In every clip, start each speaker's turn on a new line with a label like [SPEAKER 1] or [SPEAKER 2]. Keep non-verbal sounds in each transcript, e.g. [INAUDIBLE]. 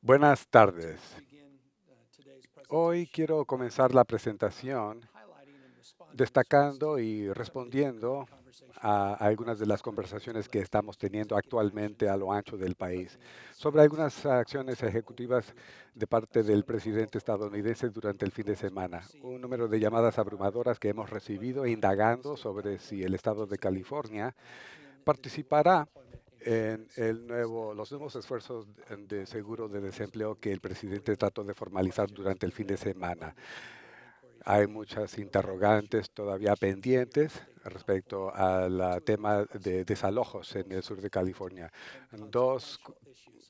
[SPEAKER 1] Buenas tardes. Uh,
[SPEAKER 2] Hoy quiero comenzar la presentación destacando y respondiendo a algunas de las conversaciones que estamos teniendo actualmente a lo ancho del país sobre algunas acciones ejecutivas de parte del presidente estadounidense durante el fin de semana. Un número de llamadas abrumadoras que hemos recibido indagando sobre si el estado de California participará en el nuevo, los nuevos esfuerzos de seguro de desempleo que el presidente trató de formalizar durante el fin de semana. Hay muchas interrogantes todavía pendientes respecto al tema de desalojos en el sur de California. Dos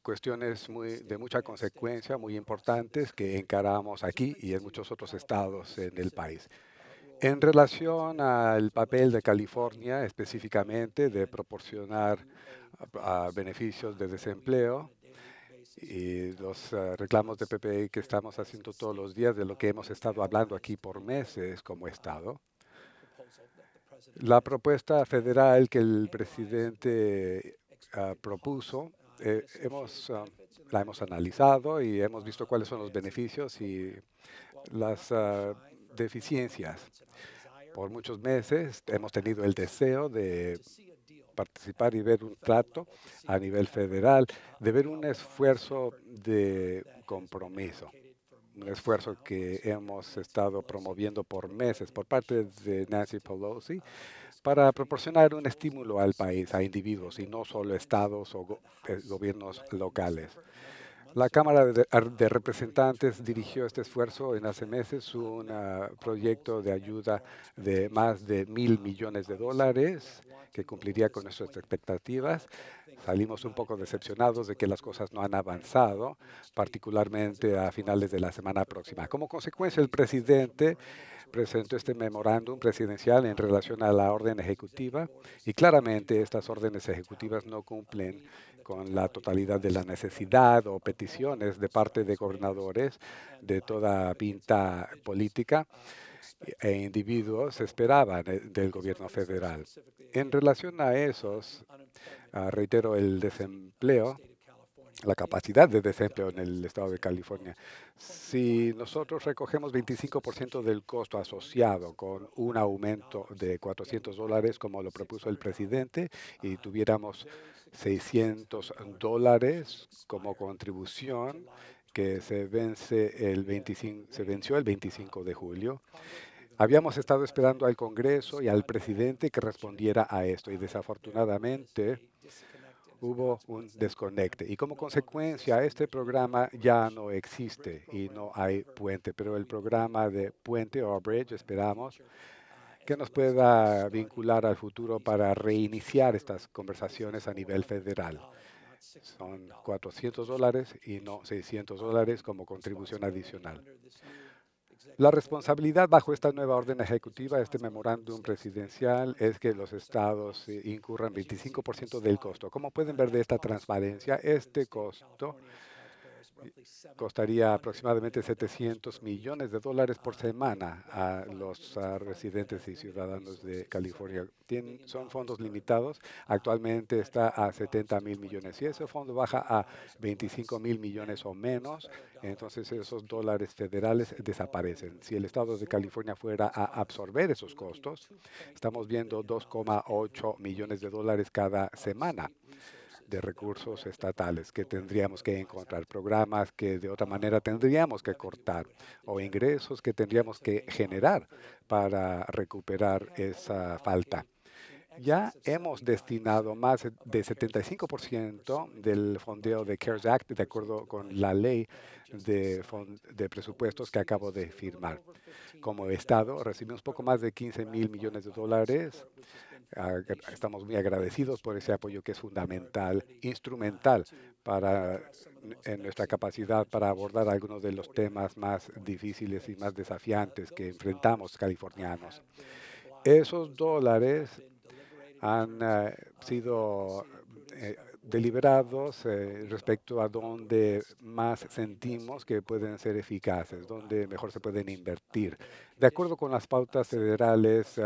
[SPEAKER 2] cuestiones de mucha consecuencia, muy importantes, que encaramos aquí y en muchos otros estados en el país. En relación al papel de California específicamente de proporcionar beneficios de desempleo y los eh, reclamos de PPI que estamos haciendo todos los días de lo que hemos estado hablando aquí por meses como Estado, la propuesta federal que el presidente ah, propuso, eh, ah, la hemos analizado y hemos visto cuáles son los beneficios y las ah, deficiencias por muchos meses hemos tenido el deseo de participar y ver un trato a nivel federal, de ver un esfuerzo de compromiso, un esfuerzo que hemos estado promoviendo por meses por parte de Nancy Pelosi para proporcionar un estímulo al país, a individuos y no solo estados o eh, gobiernos locales. La Cámara de Representantes dirigió este esfuerzo en hace meses, un ah, proyecto de ayuda de más de mil millones de dólares que cumpliría con nuestras expectativas. Salimos un poco decepcionados de que las cosas no han avanzado, particularmente a finales de la semana próxima. Como consecuencia, el presidente Presento este memorándum presidencial en relación a la orden ejecutiva y claramente estas órdenes ejecutivas no cumplen con la totalidad de la necesidad o peticiones de parte de gobernadores de toda pinta política e individuos esperaban del gobierno federal. En relación a esos, ah, reitero, el desempleo la capacidad de desempleo en el estado de California. Si nosotros recogemos 25% del costo asociado con un aumento de 400 dólares, como lo propuso el presidente, y tuviéramos 600 dólares como contribución que se, vence el 25, se venció el 25 de julio, Habíamos estado esperando al Congreso y al presidente que respondiera a esto y desafortunadamente hubo un desconecte. Y como consecuencia, este programa ya no existe y no hay puente. Pero el programa de Puente o Bridge, esperamos, que nos pueda vincular al futuro para reiniciar estas conversaciones a nivel federal. Son 400 dólares y no 600 dólares como contribución adicional. La responsabilidad bajo esta nueva orden ejecutiva, este memorándum presidencial, es que los estados eh, incurran 25% del costo. Como pueden ver de esta transparencia, este costo costaría aproximadamente 700 millones de dólares por ah, semana a los ah, residentes y ciudadanos de California. son fondos limitados. Actualmente está a 70 mil millones. Si ese fondo baja a 25 mil millones o menos, entonces esos dólares federales desaparecen. Si el Estado de California fuera a absorber esos costos, estamos viendo 2,8 millones de dólares cada semana de recursos estatales que tendríamos que encontrar, programas que de otra manera tendríamos que cortar o ingresos que tendríamos que generar para recuperar esa falta. Ya hemos destinado más de 75% del fondeo de CARES Act de acuerdo con la ley de, de, presupuestos que acabo de firmar. Como Estado, recibimos poco más de 15 mil millones de dólares Estamos muy agradecidos por ese apoyo que es fundamental, instrumental para en nuestra capacidad para abordar algunos de los temas más difíciles y más desafiantes que enfrentamos californianos. Esos dólares han eh, sido eh, deliberados eh, respecto a dónde más sentimos que pueden ser eficaces, dónde mejor se pueden invertir, de acuerdo con las pautas federales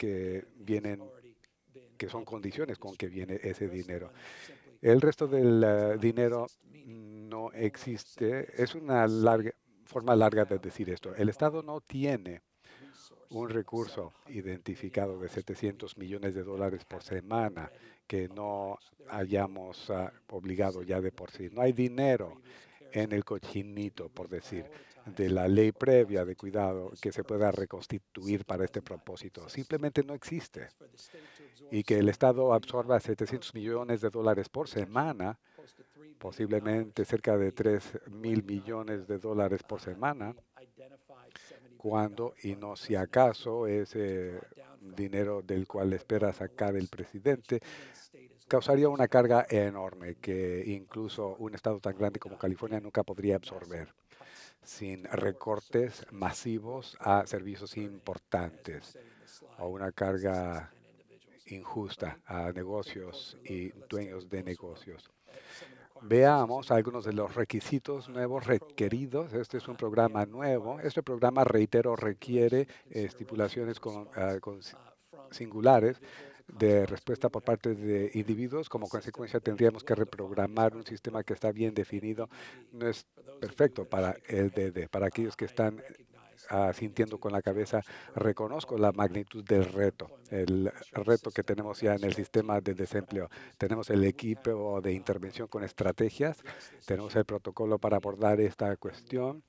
[SPEAKER 2] que vienen que son condiciones con que viene ese dinero. El resto del eh, dinero no existe. Es una forma larga de decir esto. El Estado no tiene un recurso identificado de 700 millones de dólares por semana que no hayamos ah, obligado ya de por sí. No hay dinero en el cochinito, por decir, de la ley previa de cuidado que se pueda reconstituir para este propósito. Simplemente no existe. Y que el Estado absorba 700 millones de dólares por semana, posiblemente cerca de 3 mil millones de dólares por semana, cuando, y no si acaso, ese dinero del cual espera sacar el presidente causaría una carga enorme que incluso un estado tan grande como California nunca podría absorber sin recortes masivos a servicios importantes o una carga injusta a negocios y dueños de negocios. Veamos algunos de los requisitos nuevos requeridos. Este es un programa nuevo. Este programa, reitero, requiere estipulaciones ah, singulares de respuesta por parte de individuos. Como consecuencia, tendríamos que reprogramar un sistema que está bien definido. No es perfecto para el DD, para aquellos que están ah, sintiendo con la cabeza, reconozco la magnitud del reto, el reto que tenemos ya en el sistema de desempleo. Tenemos el equipo de intervención con estrategias, tenemos el protocolo para abordar esta cuestión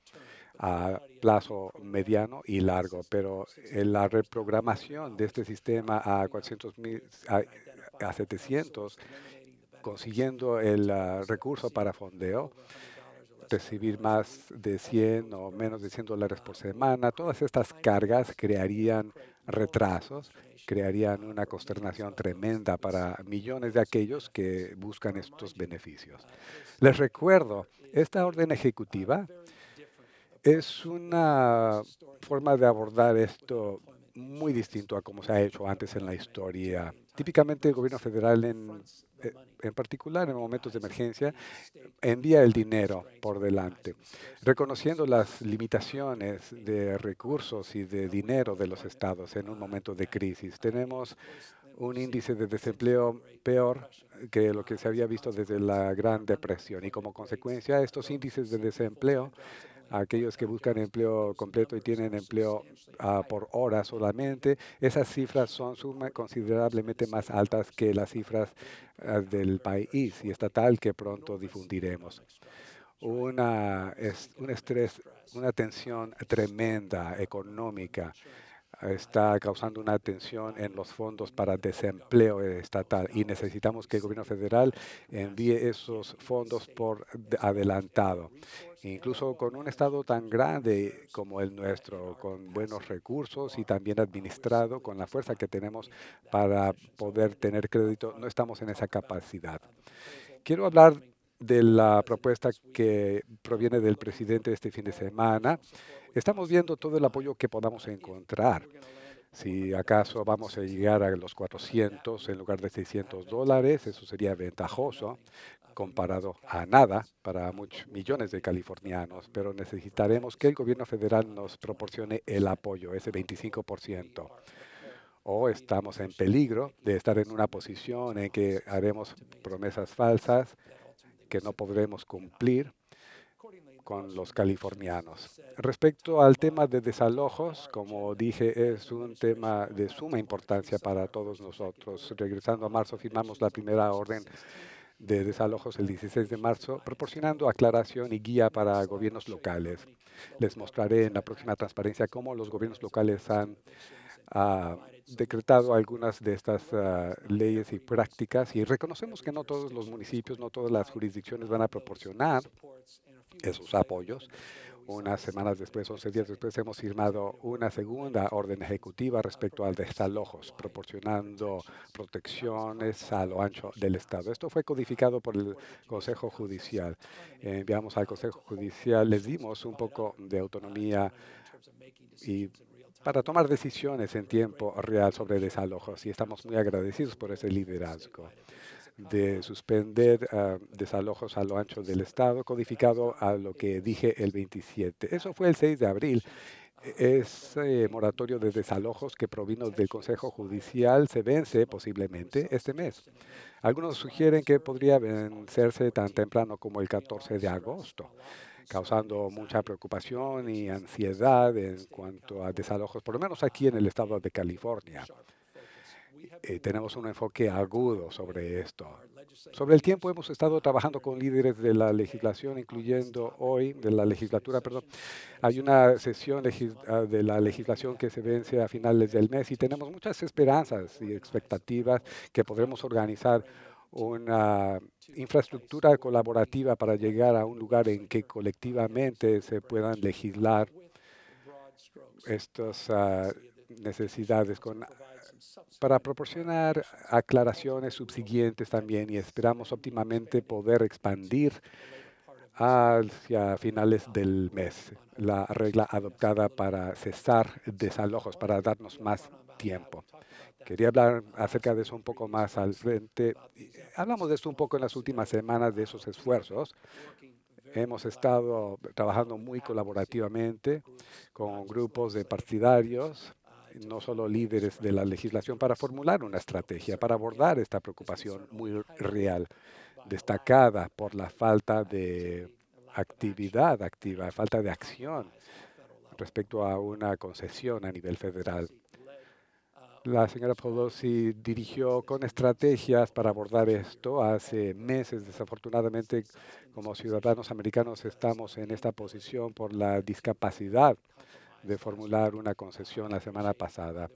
[SPEAKER 2] a plazo mediano y largo, pero en la reprogramación de este sistema a 400 a, 700, consiguiendo el ah, recurso para fondeo, recibir más de 100 o menos de 100 dólares por semana, todas estas cargas crearían retrasos, crearían una consternación tremenda para millones de aquellos que buscan estos beneficios. Les recuerdo, esta orden ejecutiva es una forma de abordar esto muy distinto a como se ha hecho antes en la historia. Típicamente el gobierno federal, en, eh, en particular en momentos de emergencia, envía el dinero por delante, reconociendo las limitaciones de recursos y de dinero de los estados en un momento de crisis. Tenemos un índice de desempleo peor que lo que se había visto desde la Gran Depresión y como consecuencia estos índices de desempleo aquellos que buscan empleo completo y tienen empleo ah, por hora solamente, esas cifras son considerablemente más altas que las cifras ah, del país y estatal que pronto difundiremos. Una, es, un estrés, una tensión tremenda económica está causando una tensión en los fondos para desempleo estatal y necesitamos que el gobierno federal envíe esos fondos por adelantado. Incluso con un estado tan grande como el nuestro, con buenos recursos y también administrado, con la fuerza que tenemos para poder tener crédito, no estamos en esa capacidad. Quiero hablar de la propuesta que proviene del presidente este fin de semana, estamos viendo todo el apoyo que podamos encontrar. Si acaso vamos a llegar a los 400 en lugar de 600 dólares, eso sería ventajoso comparado a nada para muchos millones de californianos, pero necesitaremos que el gobierno federal nos proporcione el apoyo, ese 25% o estamos en peligro de estar en una posición en que haremos promesas falsas que no podremos cumplir con los californianos. Respecto al tema de desalojos, como dije, es un tema de suma importancia para todos nosotros. Regresando a marzo, firmamos la primera orden de desalojos el 16 de marzo, proporcionando aclaración y guía para gobiernos locales. Les mostraré en la próxima transparencia cómo los gobiernos locales han ah, decretado algunas de estas ah, leyes y prácticas y reconocemos que no todos los municipios, no todas las jurisdicciones van a proporcionar esos apoyos. Unas semanas después, 11 días después, hemos firmado una segunda orden ejecutiva respecto al desalojos, proporcionando protecciones a lo ancho del Estado. Esto fue codificado por el Consejo Judicial. Enviamos al Consejo Judicial, les dimos un poco de autonomía y para tomar decisiones en tiempo real sobre desalojos y estamos muy agradecidos por ese liderazgo de suspender ah, desalojos a lo ancho del Estado, codificado a lo que dije el 27. Eso fue el 6 de abril. E-, ese moratorio de desalojos que provino del Consejo Judicial se vence posiblemente este mes. Algunos sugieren que podría vencerse tan temprano como el 14 de agosto causando mucha preocupación y ansiedad en cuanto a desalojos, por lo menos aquí en el estado de California. Eh, tenemos un enfoque agudo sobre esto. Sobre el tiempo hemos estado trabajando con líderes de la legislación, incluyendo hoy de la legislatura, perdón. Hay una sesión ah, de la legislación que se vence a finales del mes y tenemos muchas esperanzas y expectativas que podremos organizar una infraestructura colaborativa para llegar a un lugar en que colectivamente se puedan legislar estas ah, necesidades con, para proporcionar aclaraciones subsiguientes también y esperamos óptimamente poder expandir hacia finales del mes la regla adoptada para cesar desalojos, para darnos más tiempo. Quería hablar acerca de eso un poco más al frente. Hablamos de esto un poco en las últimas semanas, de esos esfuerzos. Hemos estado trabajando muy colaborativamente con grupos de partidarios, no solo líderes de la legislación, para formular una estrategia, para abordar esta preocupación muy real, destacada por la falta de actividad activa, falta de acción respecto a una concesión a nivel federal. La señora Pelosi dirigió con estrategias para abordar esto hace meses. Desafortunadamente, como ciudadanos americanos estamos en esta posición por la discapacidad de formular una concesión la semana pasada.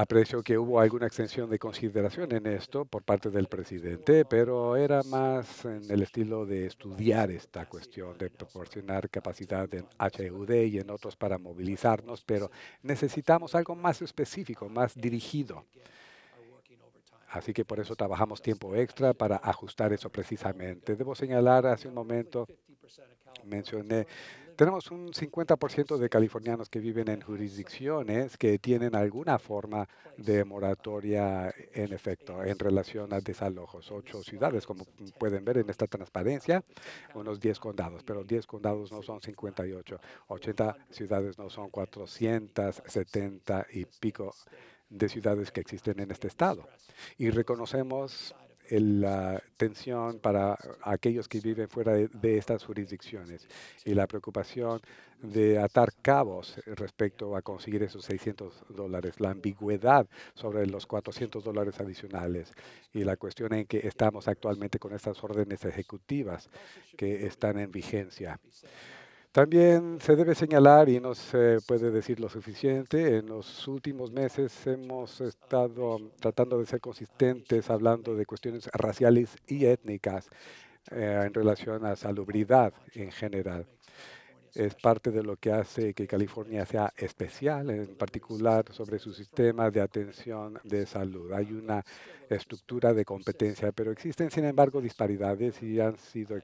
[SPEAKER 2] Aprecio que hubo alguna extensión de consideración en esto por parte del presidente, pero era más en el estilo de estudiar esta cuestión, de proporcionar capacidad en HUD y en otros para movilizarnos, pero necesitamos algo más específico, más dirigido. Así que por eso trabajamos tiempo extra para ajustar eso precisamente. Debo señalar hace un momento, mencioné tenemos un 50% de californianos que viven en jurisdicciones que tienen alguna forma de moratoria en efecto en relación a desalojos. Ocho ciudades, como pueden ver en esta transparencia, unos 10 condados, pero 10 condados no son 58. 80 ciudades no son 470 y pico de ciudades que existen en este estado. Y reconocemos la tensión para aquellos que viven fuera de, estas jurisdicciones y la preocupación de atar cabos respecto a conseguir esos 600 dólares, la ambigüedad sobre los 400 dólares adicionales y la cuestión en que estamos actualmente con estas órdenes ejecutivas que están en vigencia. También se debe señalar, y no se puede decir lo suficiente, en los últimos meses hemos estado um, tratando de ser consistentes hablando de cuestiones raciales y étnicas eh, en relación a salubridad en general es parte de lo que hace que California sea especial, en particular sobre su sistema de atención de salud. Hay una estructura de competencia, pero existen, sin embargo, disparidades y han sido eh,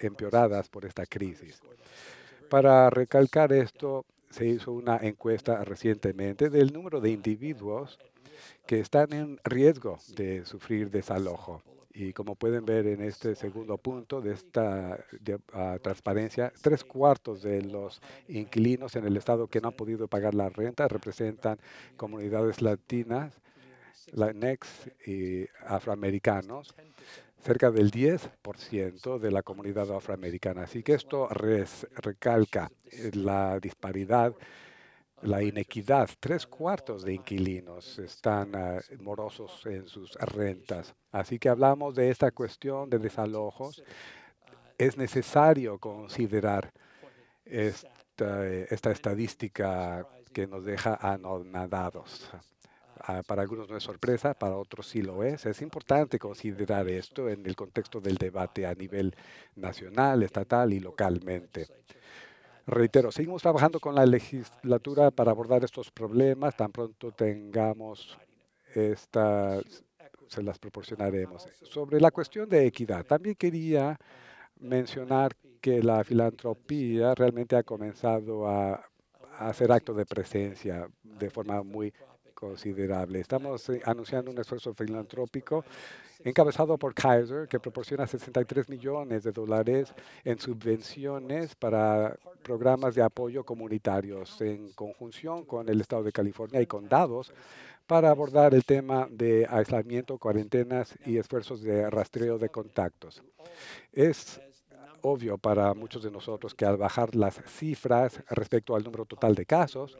[SPEAKER 2] empeoradas por esta crisis. Para recalcar esto, se hizo una encuesta recientemente del número de individuos que están en riesgo de sufrir desalojo. Y como pueden ver en este segundo punto de esta ah, transparencia, tres cuartos de los inquilinos en el estado que no han podido pagar la renta representan comunidades latinas, Latinx y afroamericanos cerca del 10% de la comunidad afroamericana. Así que esto recalca eh, la disparidad la inequidad. Tres cuartos de inquilinos están ah, morosos en sus rentas. Así que hablamos de esta cuestión de desalojos. Es necesario considerar esta, estadística que nos deja anonadados. Ah, para algunos no es sorpresa, para otros sí lo es. Es importante considerar esto en el contexto del debate a nivel nacional, estatal y localmente. Reitero, seguimos trabajando con la legislatura para abordar estos problemas. Tan pronto tengamos estas, se las proporcionaremos. Sobre la cuestión de equidad, también quería mencionar que la filantropía realmente ha comenzado a, hacer acto de presencia de forma muy considerable. Estamos eh, anunciando un esfuerzo filantrópico encabezado por Kaiser, que proporciona 63 millones de dólares en subvenciones para programas de apoyo comunitarios en conjunción con el Estado de California y condados para abordar el tema de aislamiento, cuarentenas y esfuerzos de rastreo de contactos. Es obvio para muchos de nosotros que al bajar las cifras respecto al número total de casos,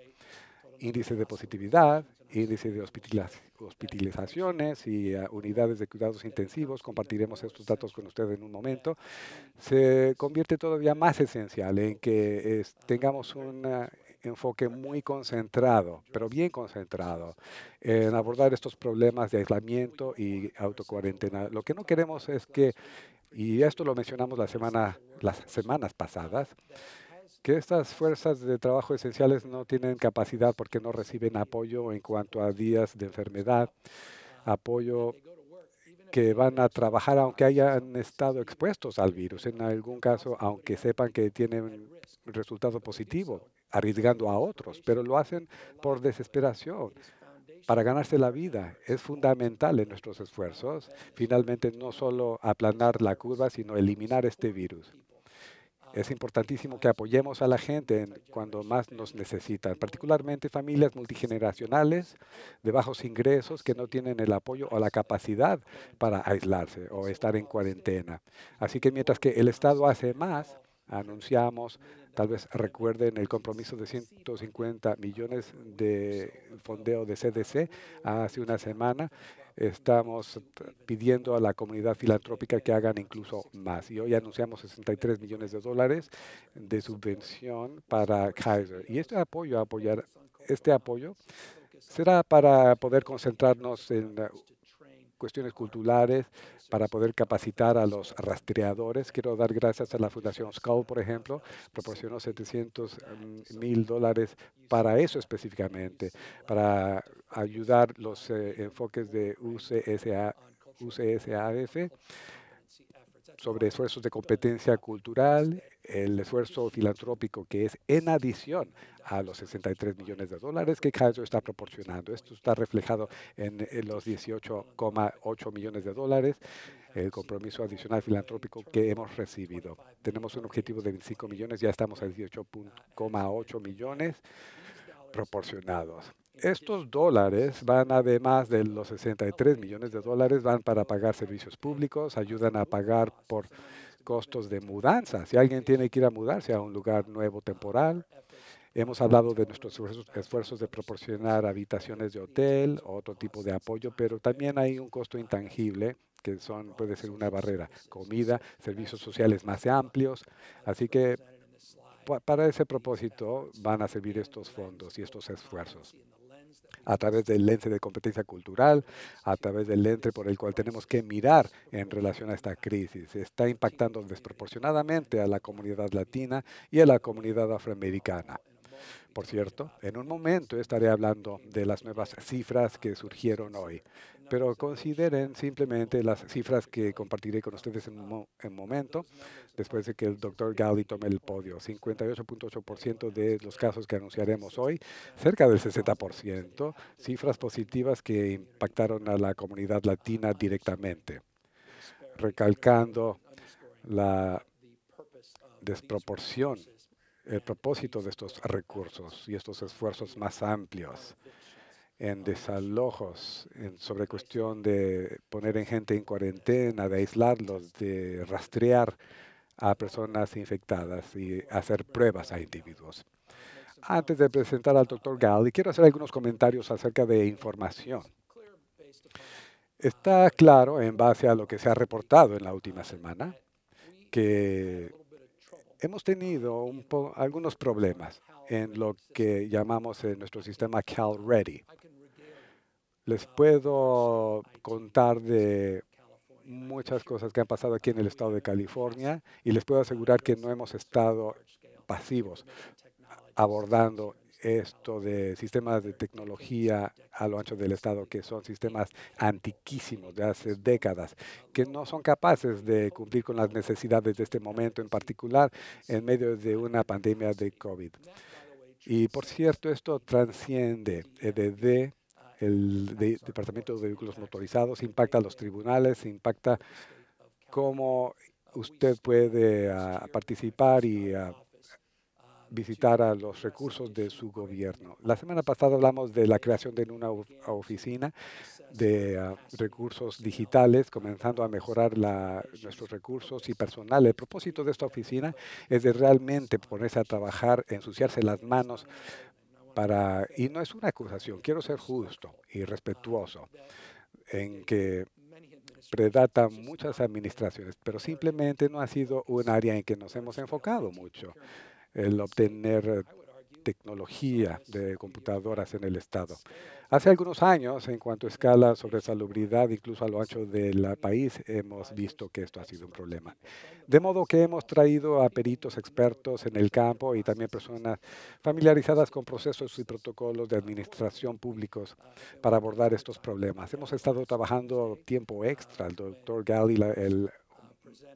[SPEAKER 2] índice de positividad índice de hospitalizaciones y eh, unidades de cuidados intensivos. Compartiremos estos datos con ustedes en un momento. Se convierte todavía más esencial en que tengamos un eh, enfoque muy concentrado, pero bien concentrado, en abordar estos problemas de aislamiento y autocuarentena. Lo que no queremos es que, y esto lo mencionamos la semana, las semanas pasadas, que estas fuerzas de trabajo esenciales no tienen capacidad porque no reciben apoyo en cuanto a días de enfermedad, apoyo que van a trabajar aunque hayan estado expuestos al virus, en algún caso, aunque sepan que tienen resultado positivo, arriesgando a otros, pero lo hacen por desesperación, para ganarse la vida. Es fundamental en nuestros esfuerzos, finalmente, no solo aplanar la curva, sino eliminar este virus. Es importantísimo que apoyemos a la gente cuando más nos necesitan, particularmente familias multigeneracionales de bajos ingresos que no tienen el apoyo o la capacidad para aislarse o estar en cuarentena. Así que mientras que el Estado hace más, anunciamos, tal vez recuerden el compromiso de 150 millones de fondeo de CDC hace una semana. Estamos pidiendo a la comunidad filantrópica que hagan incluso más. Y hoy anunciamos 63 millones de dólares de subvención para Kaiser. Y este apoyo, apoyar, este apoyo será para poder concentrarnos en cuestiones culturales para poder capacitar a los rastreadores. Quiero dar gracias a la Fundación Scout, por ejemplo, proporcionó 700 mm, mil dólares para eso específicamente, para ayudar los eh, enfoques de UCSA, UCSAF sobre esfuerzos de competencia cultural el esfuerzo filantrópico que es en adición a los 63 millones de dólares que Kaiser está proporcionando. Esto está reflejado en los 18,8 millones de dólares el compromiso adicional filantrópico que hemos recibido. Tenemos un objetivo de 25 millones, ya estamos a 18,8 millones proporcionados. Estos dólares van, además de los 63 millones de dólares, van para pagar servicios públicos, ayudan a pagar por costos de mudanza. Si alguien tiene que ir a mudarse a un lugar nuevo temporal, hemos hablado de nuestros esfuerzos de proporcionar habitaciones de hotel, otro tipo de apoyo, pero también hay un costo intangible que son puede ser una barrera, comida, servicios sociales más amplios. Así que para ese propósito van a servir estos fondos y estos esfuerzos a través del lente de competencia cultural, a través del lente por el cual tenemos que mirar en relación a esta crisis. Está impactando desproporcionadamente a la comunidad latina y a la comunidad afroamericana. Por cierto, en un momento estaré hablando de las nuevas cifras que surgieron hoy, pero consideren simplemente las cifras que compartiré con ustedes en un momento, después de que el doctor Gali tome el podio. 58.8% de los casos que anunciaremos hoy, cerca del 60%, cifras positivas que impactaron a la comunidad latina directamente, recalcando la desproporción el propósito de estos recursos y estos esfuerzos más amplios en desalojos, sobre cuestión de poner en gente en cuarentena, de aislarlos, de rastrear a personas infectadas y hacer pruebas a individuos. Antes de presentar al doctor Galli, quiero hacer algunos comentarios acerca de información. Está claro, en base a lo que se ha reportado en la última semana, que hemos tenido algunos problemas en lo que llamamos en nuestro sistema CalReady. Les puedo contar de muchas cosas que han pasado aquí en el estado de California y les puedo asegurar que no hemos estado pasivos abordando esto de sistemas de tecnología a lo ancho del Estado, que son sistemas antiquísimos de hace décadas, que no son capaces de cumplir con las necesidades de este momento, en particular en medio de una pandemia de COVID. Y por cierto, esto trasciende eh, desde el Departamento de Vehículos Motorizados, impacta a los tribunales, impacta cómo usted puede ah, participar y ah, visitar a los recursos de su gobierno. La semana pasada hablamos de la creación de una oficina de ah, recursos digitales, comenzando a mejorar nuestros recursos y personal. El propósito de esta oficina es de realmente ponerse a trabajar, ensuciarse las manos para, y no es una acusación, quiero ser justo y respetuoso en que predata muchas administraciones, pero simplemente no ha sido un área en que nos hemos enfocado mucho el obtener eh, tecnología de computadoras en el Estado. Hace algunos años, en cuanto a escala sobre salubridad, incluso a lo ancho del país, hemos visto que esto ha sido un problema. De modo que hemos traído a peritos expertos en el campo y también personas familiarizadas con procesos y protocolos de administración públicos para abordar estos problemas. Hemos estado trabajando tiempo extra. El doctor Galli, el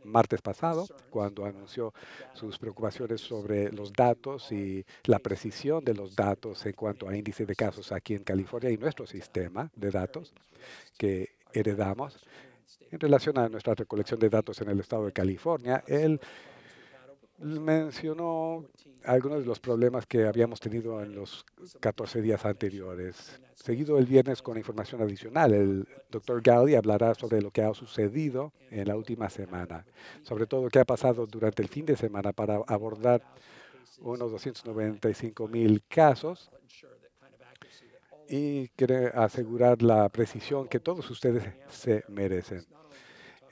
[SPEAKER 2] martes pasado, cuando anunció sus preocupaciones sobre los datos y la precisión de los datos en cuanto a índice de casos aquí en California y nuestro sistema de datos que heredamos en relación a nuestra recolección de datos en el estado de California. Él mencionó algunos de los problemas que habíamos tenido en los 14 días anteriores. Seguido el viernes con información adicional, el doctor Gowdy hablará sobre lo que ha sucedido en la última semana, sobre todo qué ha pasado durante el fin de semana para abordar unos 295 mil casos y asegurar la precisión que todos ustedes se merecen.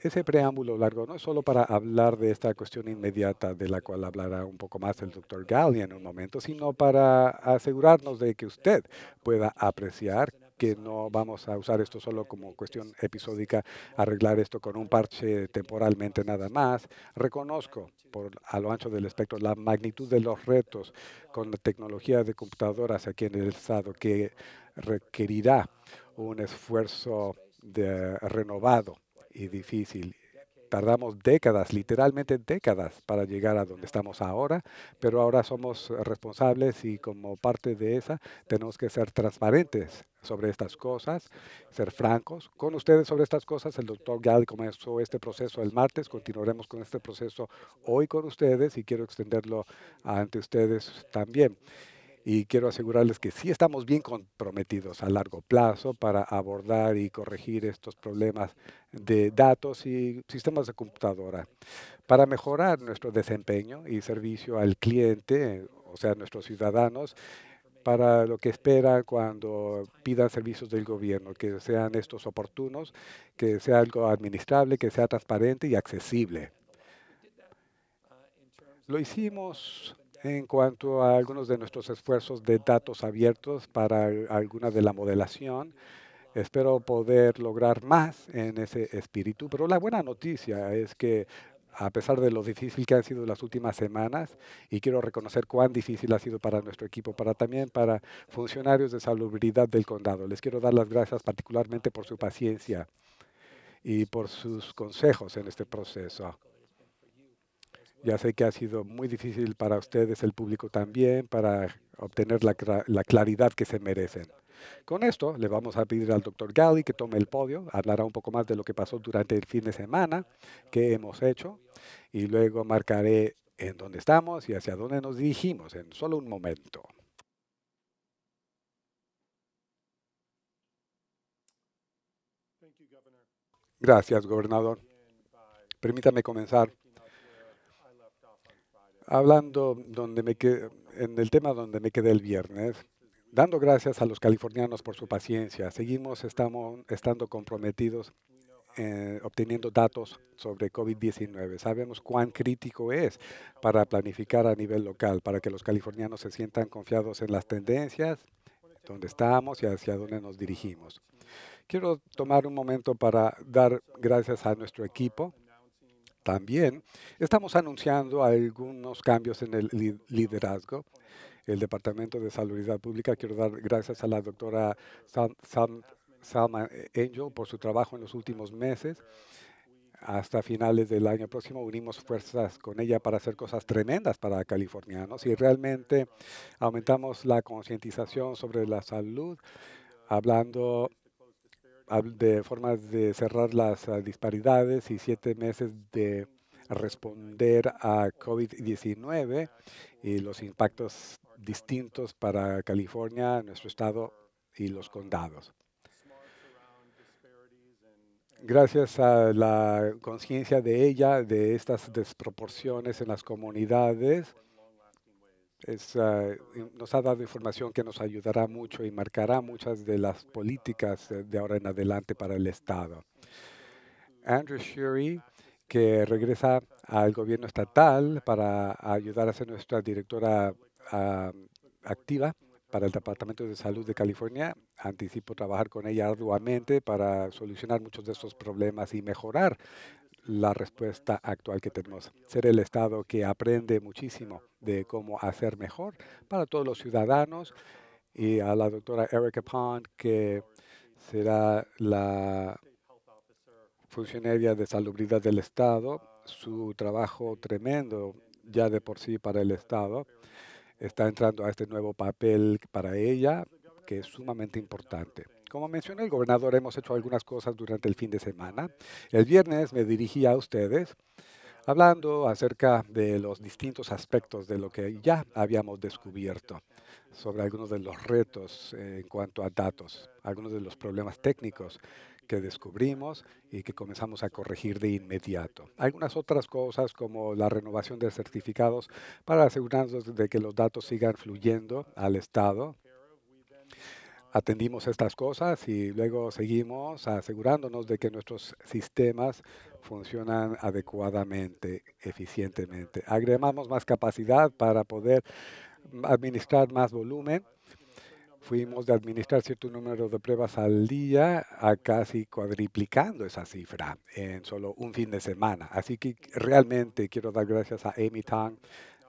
[SPEAKER 2] Ese preámbulo largo no es solo para hablar de esta cuestión inmediata de la cual hablará un poco más el doctor Galli en un momento, sino para asegurarnos de que usted pueda apreciar que no vamos a usar esto solo como cuestión episódica, arreglar esto con un parche temporalmente nada más. Reconozco por a lo ancho del espectro la magnitud de los retos con la tecnología de computadoras aquí en el Estado que requerirá un esfuerzo de, renovado y difícil. Tardamos décadas, literalmente décadas, para llegar a donde estamos ahora, pero ahora somos responsables y como parte de esa tenemos que ser transparentes sobre estas cosas, ser francos con ustedes sobre estas cosas. El doctor Gall comenzó este proceso el martes, continuaremos con este proceso hoy con ustedes y quiero extenderlo ante ustedes también y quiero asegurarles que sí estamos bien comprometidos a largo plazo para abordar y corregir estos problemas de datos y sistemas de computadora para mejorar nuestro desempeño y servicio al cliente, o sea, a nuestros ciudadanos, para lo que espera cuando pidan servicios del gobierno, que sean estos oportunos, que sea algo administrable, que sea transparente y accesible. Lo hicimos en cuanto a algunos de nuestros esfuerzos de datos abiertos para alguna de la modelación. Espero poder lograr más en ese espíritu, pero la buena noticia es que a pesar de lo difícil que han sido las últimas semanas, y quiero reconocer cuán difícil ha sido para nuestro equipo, para también para funcionarios de salubridad del condado. Les quiero dar las gracias particularmente por su paciencia y por sus consejos en este proceso. Ya sé que ha sido muy difícil para ustedes, el público también, para obtener la, claridad que se merecen. Con esto le vamos a pedir al doctor Galli que tome el podio, hablará un poco más de lo que pasó durante el fin de semana, que hemos hecho, y luego marcaré en dónde estamos y hacia dónde nos dirigimos en solo un momento. Gracias, gobernador. Permítame comenzar hablando donde me en el tema donde me quedé el viernes, dando gracias a los californianos por su paciencia. Seguimos estamos, estando comprometidos eh, obteniendo datos sobre COVID-19. Sabemos cuán crítico es para planificar a nivel local, para que los californianos se sientan confiados en las tendencias, donde estamos y hacia dónde nos dirigimos. Quiero tomar un momento para dar gracias a nuestro equipo también estamos anunciando algunos cambios en el liderazgo. El Departamento de Salud Pública, quiero dar gracias a la doctora Sam, Salma Angel por su trabajo en los últimos meses. Hasta finales del año próximo unimos fuerzas con ella para hacer cosas tremendas para californianos y realmente aumentamos la concientización sobre la salud, hablando de formas de cerrar las ah, disparidades y siete meses de responder a COVID-19 y los impactos distintos para California, nuestro estado y los condados. Gracias a la conciencia de ella, de estas desproporciones en las comunidades, eh, nos ha dado información que nos ayudará mucho y marcará muchas de las políticas de ahora en adelante para el Estado. Andrew Shuri, que regresa al gobierno estatal para ayudar a ser nuestra directora activa para el Departamento de Salud de California. Anticipo trabajar con ella arduamente para solucionar muchos de estos problemas y mejorar la respuesta actual que tenemos. Ser el Estado que aprende muchísimo de cómo hacer mejor para todos los ciudadanos y a la doctora Erica Pond, que será la funcionaria de salubridad del Estado, su trabajo tremendo ya de por sí para el Estado, está entrando a este nuevo papel para ella, que es sumamente importante. Como mencionó el gobernador, hemos hecho algunas cosas durante el fin de semana. El viernes me dirigí a ustedes hablando acerca de los distintos aspectos de lo que ya habíamos descubierto sobre algunos de los retos eh, en cuanto a datos, algunos de los problemas técnicos que descubrimos y que comenzamos a corregir de inmediato. Algunas otras cosas como la renovación de certificados para asegurarnos de que los datos sigan fluyendo al Estado atendimos estas cosas y luego seguimos asegurándonos de que nuestros sistemas funcionan adecuadamente, eficientemente. Agregamos más capacidad para poder administrar más volumen. Fuimos de administrar cierto número de pruebas al día a casi cuadriplicando esa cifra en solo un fin de semana. Así que realmente quiero dar gracias a Amy Tang,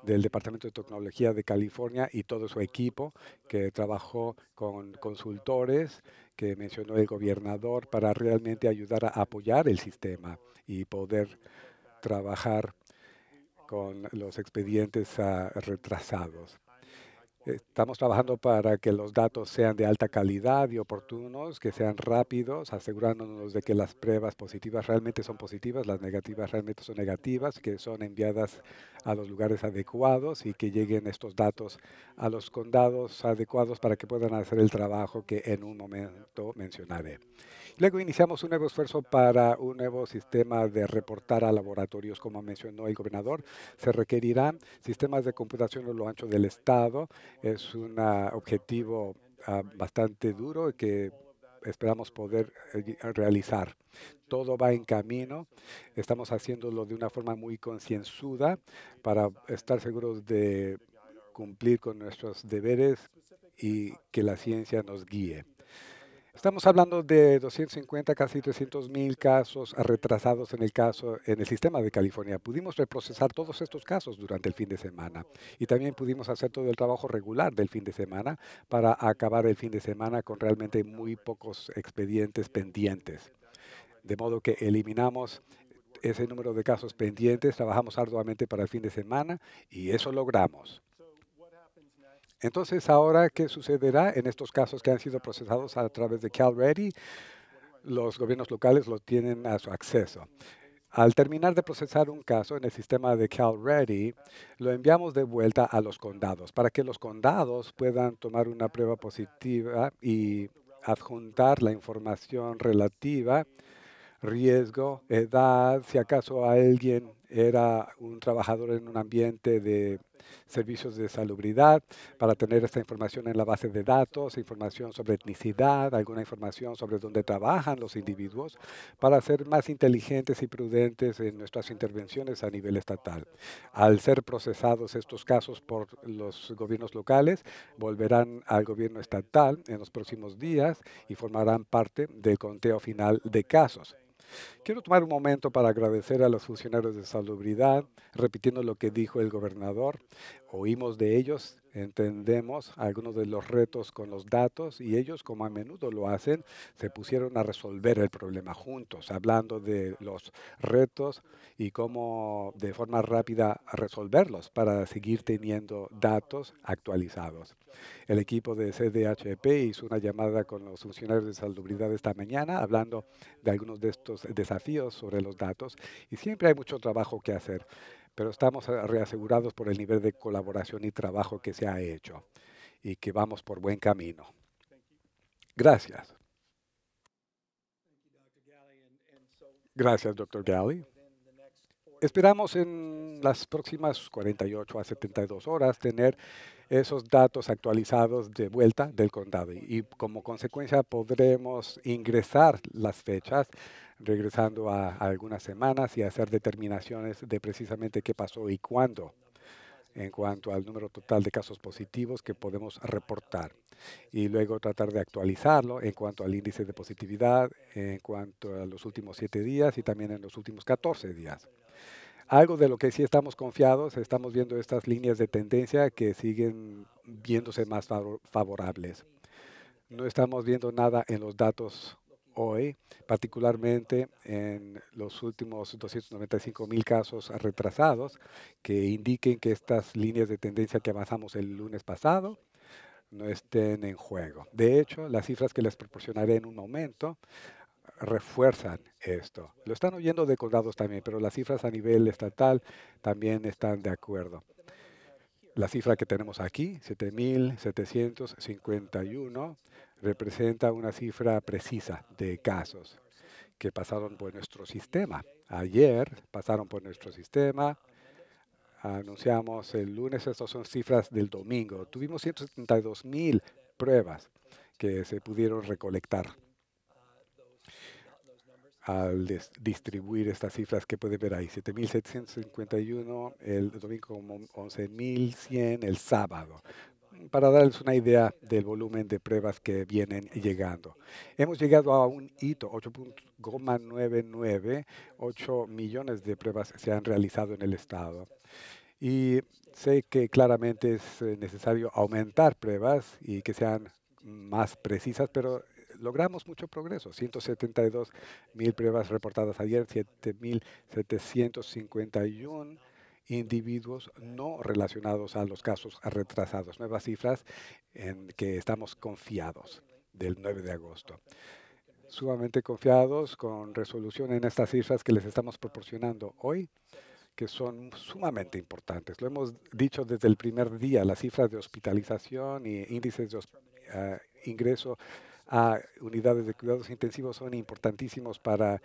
[SPEAKER 2] del Departamento de Tecnología de California y todo su equipo que trabajó con consultores que mencionó el gobernador para realmente ayudar a apoyar el sistema y poder trabajar con los expedientes ah, retrasados. Estamos trabajando para que los datos sean de alta calidad y oportunos, que sean rápidos, asegurándonos de que las pruebas positivas realmente son positivas, las negativas realmente son negativas, que son enviadas a los lugares adecuados y que lleguen estos datos a los condados adecuados para que puedan hacer el trabajo que en un momento mencionaré. Luego iniciamos un nuevo esfuerzo para un nuevo sistema de reportar a laboratorios, como mencionó el gobernador. Se requerirán sistemas de computación a lo ancho del Estado. Es un ah, objetivo ah, bastante duro que esperamos poder eh, ah, realizar. Todo va en camino. Estamos haciéndolo de una forma muy concienzuda para estar seguros de cumplir con nuestros deberes y que la ciencia nos guíe. Estamos hablando de 250, casi 300 mil casos retrasados en el caso en el sistema de California. Pudimos reprocesar todos estos casos durante el fin de semana y también pudimos hacer todo el trabajo regular del fin de semana para acabar el fin de semana con realmente muy pocos expedientes pendientes. De modo que eliminamos ese número de casos pendientes, trabajamos arduamente para el fin de semana y eso logramos. Entonces, ahora, ¿qué sucederá en estos casos que han sido procesados a través de CalReady? Los gobiernos locales lo tienen a su acceso. Al terminar de procesar un caso en el sistema de CalReady, lo enviamos de vuelta a los condados para que los condados puedan tomar una prueba positiva y adjuntar la información relativa, riesgo, edad, si acaso alguien era un trabajador en un ambiente de servicios de salubridad para tener esta información en la base de datos, información sobre etnicidad, alguna información sobre dónde trabajan los individuos para ser más inteligentes y prudentes en nuestras intervenciones a nivel estatal. Al ser procesados estos casos por los gobiernos locales, volverán al gobierno estatal en los próximos días y formarán parte del conteo final de casos. Quiero tomar un momento para agradecer a los funcionarios de salubridad, repitiendo lo que dijo el gobernador oímos de ellos, entendemos algunos de los retos con los datos y ellos, como a menudo lo hacen, se pusieron a resolver el problema juntos, hablando de los retos y cómo de forma rápida resolverlos para seguir teniendo datos actualizados. El equipo de CDHP hizo una llamada con los funcionarios de salubridad esta mañana, hablando de algunos de estos desafíos sobre los datos y siempre hay mucho trabajo que hacer pero estamos eh, reasegurados por el nivel de colaboración y trabajo que se ha hecho y que vamos por buen camino. Gracias. Gracias, doctor Galley. Esperamos en las próximas 48 a 72 horas tener esos datos actualizados de vuelta del condado y como consecuencia podremos ingresar las fechas regresando a, algunas semanas y hacer determinaciones de precisamente qué pasó y cuándo en cuanto al número total de casos positivos que podemos reportar y luego tratar de actualizarlo en cuanto al índice de positividad, en cuanto a los últimos siete días y también en los últimos 14 días. Algo de lo que sí estamos confiados, estamos viendo estas líneas de tendencia que siguen viéndose más favorables. No estamos viendo nada en los datos hoy, particularmente en los últimos 295 mil casos retrasados que indiquen que estas líneas de tendencia que avanzamos el lunes pasado no estén en juego. De hecho, las cifras que les proporcionaré en un momento refuerzan esto. Lo están oyendo de colgados también, pero las cifras a nivel estatal también están de acuerdo. La cifra que tenemos aquí, 7.751 representa una cifra precisa de casos que pasaron por nuestro sistema. Ayer pasaron por nuestro sistema, anunciamos el lunes, estas son cifras del domingo. Tuvimos 172 mil pruebas que se pudieron recolectar al distribuir estas cifras que pueden ver ahí. 7.751 el domingo, 11.100 el sábado para darles una idea del volumen de pruebas que vienen llegando. Hemos llegado a un hito, 8.99, 8 millones de pruebas se han realizado en el estado. Y sé que claramente es eh, necesario aumentar pruebas y que sean más precisas, pero logramos mucho progreso. 172 mil pruebas reportadas ayer, 7.751 individuos no relacionados a los casos retrasados. Nuevas cifras en que estamos confiados del 9 de agosto sumamente confiados con resolución en estas cifras que les estamos proporcionando hoy, que son sumamente importantes. Lo hemos dicho desde el primer día, las cifras de hospitalización y índices de ah, ingreso a unidades de cuidados intensivos son importantísimos para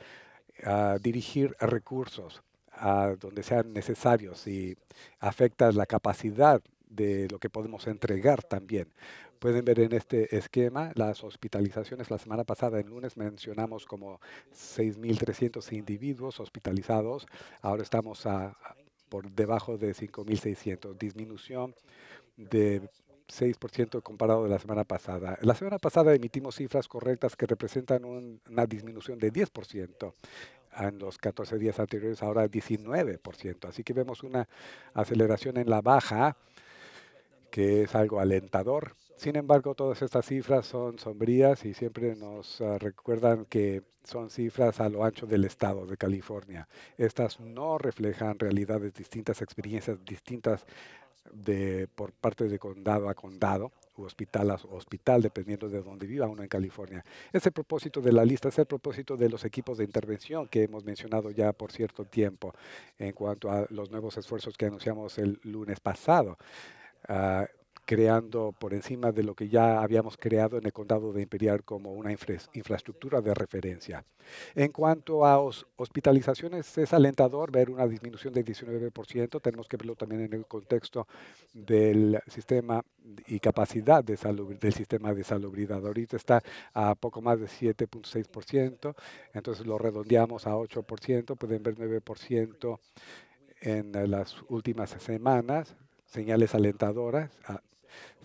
[SPEAKER 2] ah, dirigir recursos a donde sean necesarios y afecta la capacidad de lo que podemos entregar también. Pueden ver en este esquema las hospitalizaciones. La semana pasada, el lunes, mencionamos como 6.300 individuos hospitalizados. Ahora estamos a, por debajo de 5.600, disminución de 6% comparado de la semana pasada. La semana pasada emitimos cifras correctas que representan una disminución de 10% en los 14 días anteriores, ahora 19%. Así que vemos una aceleración en la baja, que es algo alentador. Sin embargo, todas estas cifras son sombrías y siempre nos ah, recuerdan que son cifras a lo ancho del estado de California. Estas no reflejan realidades distintas, experiencias distintas de, por parte de condado a condado hospital a hospital, dependiendo de donde viva uno en California. Es el propósito de la lista, es el propósito de los equipos de intervención que hemos mencionado ya por cierto tiempo en cuanto a los nuevos esfuerzos que anunciamos el lunes pasado. Ah, creando por encima de lo que ya habíamos creado en el condado de Imperial como una infraestructura de referencia. En cuanto a hospitalizaciones, es alentador ver una disminución del 19%. Tenemos que verlo también en el contexto del sistema y capacidad del sistema de salubridad. Ahorita está a poco más de 7.6%, entonces lo redondeamos a 8%, pueden ver 9% en las últimas semanas, señales alentadoras,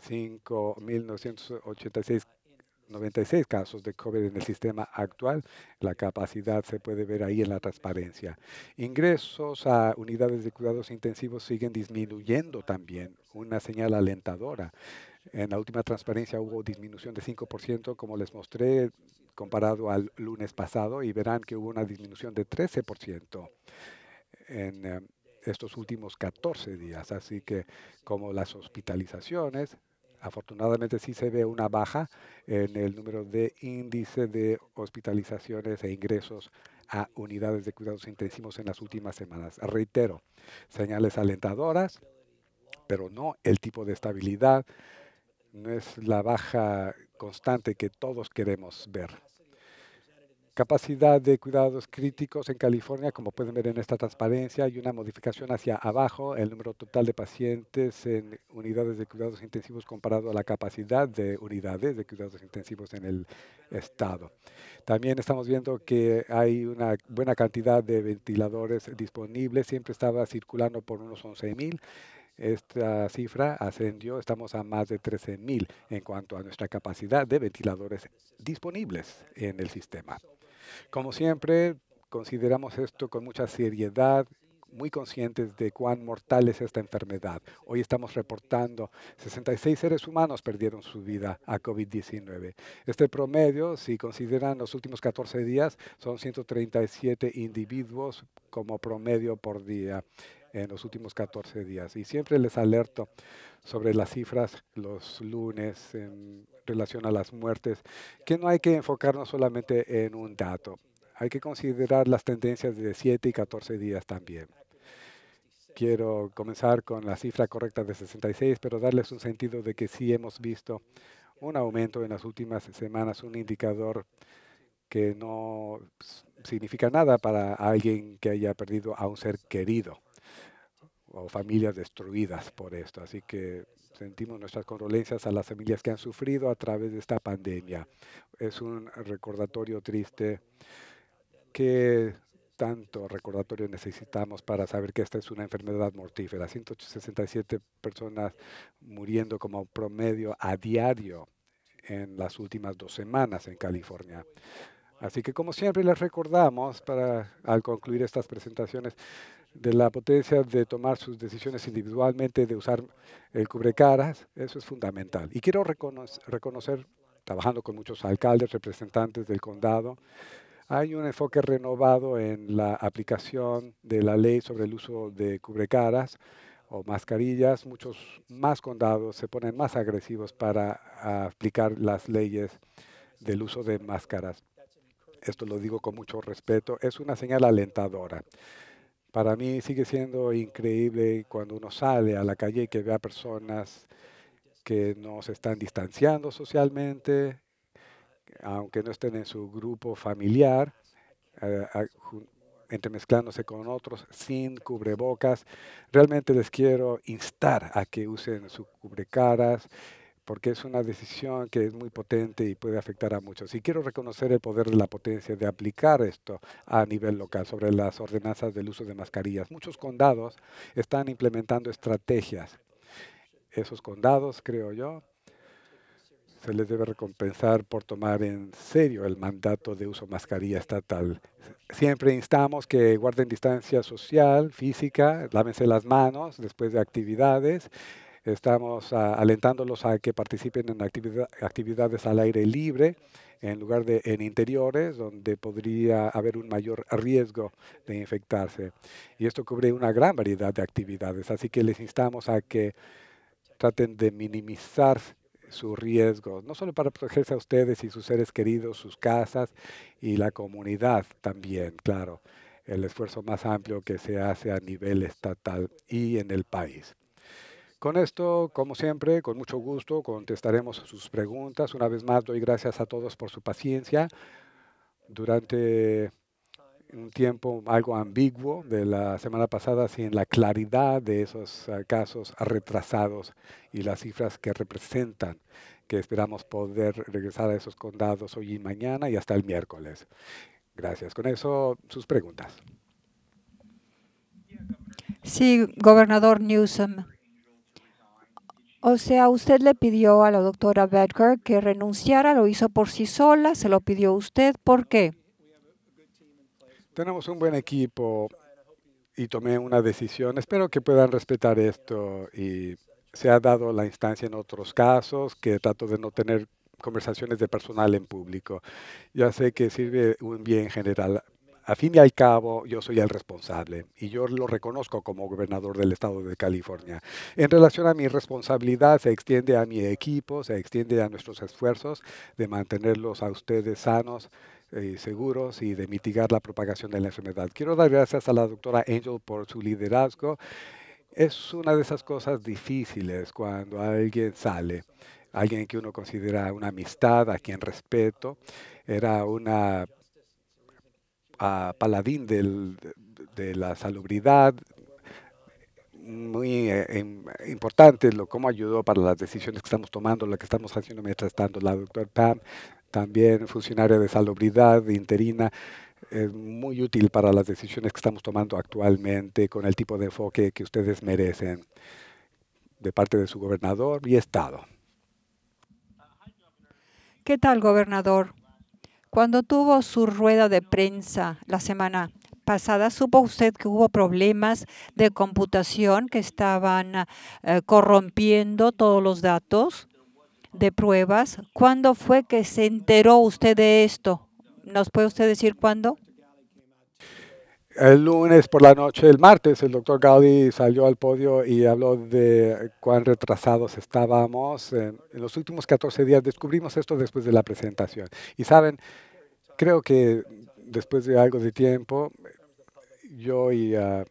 [SPEAKER 2] 5.986 96 casos de COVID en el sistema actual. La capacidad se puede ver ahí en la transparencia. Ingresos a unidades de cuidados intensivos siguen disminuyendo también, una señal alentadora. En la última transparencia hubo disminución de 5%, como les mostré, comparado al lunes pasado, y verán que hubo una disminución de 13% en eh, estos últimos 14 días. Así que como las hospitalizaciones, Afortunadamente sí se ve una baja en el número de índice de hospitalizaciones e ingresos a unidades de cuidados intensivos en las últimas semanas. Reitero, señales alentadoras, pero no el tipo de estabilidad, no es la baja constante que todos queremos ver capacidad de cuidados críticos en California, como pueden ver en esta transparencia, hay una modificación hacia abajo, el número total de pacientes en unidades de cuidados intensivos comparado a la capacidad de unidades de cuidados intensivos en el estado. También estamos viendo que hay una buena cantidad de ventiladores disponibles, siempre estaba circulando por unos 11.000. Esta cifra ascendió, estamos a más de 13.000 en cuanto a nuestra capacidad de ventiladores disponibles en el sistema. Como siempre, consideramos esto con mucha seriedad, muy conscientes de cuán mortal es esta enfermedad. Hoy estamos reportando 66 seres humanos perdieron su vida a COVID-19. Este promedio, si consideran los últimos 14 días, son 137 individuos como promedio por día en los últimos 14 días. Y siempre les alerto sobre las cifras los lunes en relación a las muertes, que no hay que enfocarnos solamente en un dato. Hay que considerar las tendencias de 7 y 14 días también. Quiero comenzar con la cifra correcta de 66, pero darles un sentido de que sí hemos visto un aumento en las últimas semanas, un indicador que no significa nada para alguien que haya perdido a un ser querido o familias destruidas por esto. Así que sentimos nuestras condolencias a las familias que han sufrido a través de esta pandemia. Es un recordatorio triste que tanto recordatorio necesitamos para saber que esta es una enfermedad mortífera. 167 personas muriendo como promedio a diario en las últimas dos semanas en California. Así que como siempre les recordamos para al concluir estas presentaciones de la potencia de tomar sus decisiones individualmente, de usar el cubrecaras, eso es fundamental. Y quiero reconocer, trabajando con muchos alcaldes, representantes del condado, hay un enfoque renovado en la aplicación de la ley sobre el uso de cubrecaras o mascarillas. Muchos más condados se ponen más agresivos para aplicar las leyes del uso de máscaras. Esto lo digo con mucho respeto. Es una señal alentadora. Para mí sigue siendo increíble cuando uno sale a la calle y que vea personas que no se están distanciando socialmente, aunque no estén en su grupo familiar, eh, entremezclándose con otros sin cubrebocas. Realmente les quiero instar a que usen su cubrecaras porque es una decisión que es muy potente y puede afectar a muchos. Y quiero reconocer el poder de la potencia de aplicar esto a nivel local sobre las ordenanzas del uso de mascarillas. Muchos condados están implementando estrategias. Esos condados, creo yo, se les debe recompensar por tomar en serio el mandato de uso mascarilla estatal. Siempre instamos que guarden distancia social, física, lávense las manos después de actividades, Estamos ah, alentándolos a que participen en actividades al aire libre en lugar de en interiores, donde podría haber un mayor riesgo de infectarse. Y esto cubre una gran variedad de actividades, así que les instamos a que traten de minimizar su riesgo, no solo para protegerse a ustedes y sus seres queridos, sus casas y la comunidad también, claro, el esfuerzo más amplio que se hace a nivel estatal y en el país. Con esto, como siempre, con mucho gusto contestaremos sus preguntas. Una vez más, doy gracias a todos por su paciencia durante un tiempo algo ambiguo de la semana pasada sin la claridad de esos ah, casos retrasados y las cifras que representan, que esperamos poder regresar a esos condados hoy y mañana y hasta el miércoles. Gracias. Con eso, sus preguntas.
[SPEAKER 1] Sí, gobernador Newsom. O sea, usted le pidió a la doctora Bedker que renunciara, lo hizo por sí sola, se lo pidió usted. ¿Por qué?
[SPEAKER 2] Tenemos un buen equipo y tomé una decisión. Espero que puedan respetar esto y se ha dado la instancia en otros casos que trato de no tener conversaciones de personal en público. Ya sé que sirve un bien general, a fin y al cabo, yo soy el responsable y yo lo reconozco como gobernador del estado de California. En relación a mi responsabilidad, se extiende a mi equipo, se extiende a nuestros esfuerzos de mantenerlos a ustedes sanos y eh, seguros y de mitigar la propagación de la enfermedad. Quiero dar gracias a la doctora Angel por su liderazgo. Es una de esas cosas difíciles cuando alguien sale alguien que uno considera una amistad, a quien respeto. Era una paladín de la salubridad, muy eh, importante, lo, cómo ayudó para las decisiones que estamos tomando, lo que estamos haciendo mientras tanto. La doctora Pam, también funcionaria de salubridad interina, es muy útil para las decisiones que estamos tomando actualmente con el tipo de enfoque que ustedes merecen de parte de su gobernador y
[SPEAKER 1] Estado. ¿Qué tal, gobernador? Cuando tuvo su rueda de prensa la semana pasada, supo usted que hubo problemas de computación que estaban eh, corrompiendo todos los datos de pruebas. ¿Cuándo fue que se enteró usted de esto? ¿Nos puede usted decir cuándo?
[SPEAKER 2] El lunes por la noche, el martes, el doctor Gaudi salió al podio y habló de cuán retrasados estábamos. En, los últimos 14 días descubrimos esto después de la presentación. Y saben, creo que después de algo de tiempo, yo y ah,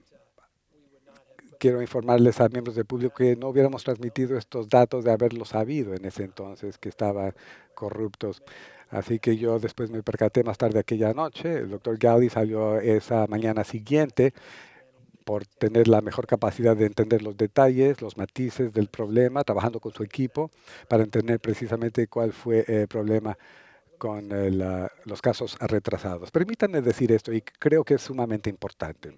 [SPEAKER 2] quiero informarles a miembros del público que no hubiéramos transmitido estos datos de haberlo sabido en ese entonces, que estaban corruptos. Así que yo después me percaté más tarde aquella noche, el doctor Gaudi salió esa mañana siguiente por tener la mejor capacidad de entender los detalles, los matices del problema, trabajando con su equipo para entender precisamente cuál fue el problema con eh, los casos retrasados. Permítanme decir esto, y creo que es sumamente importante.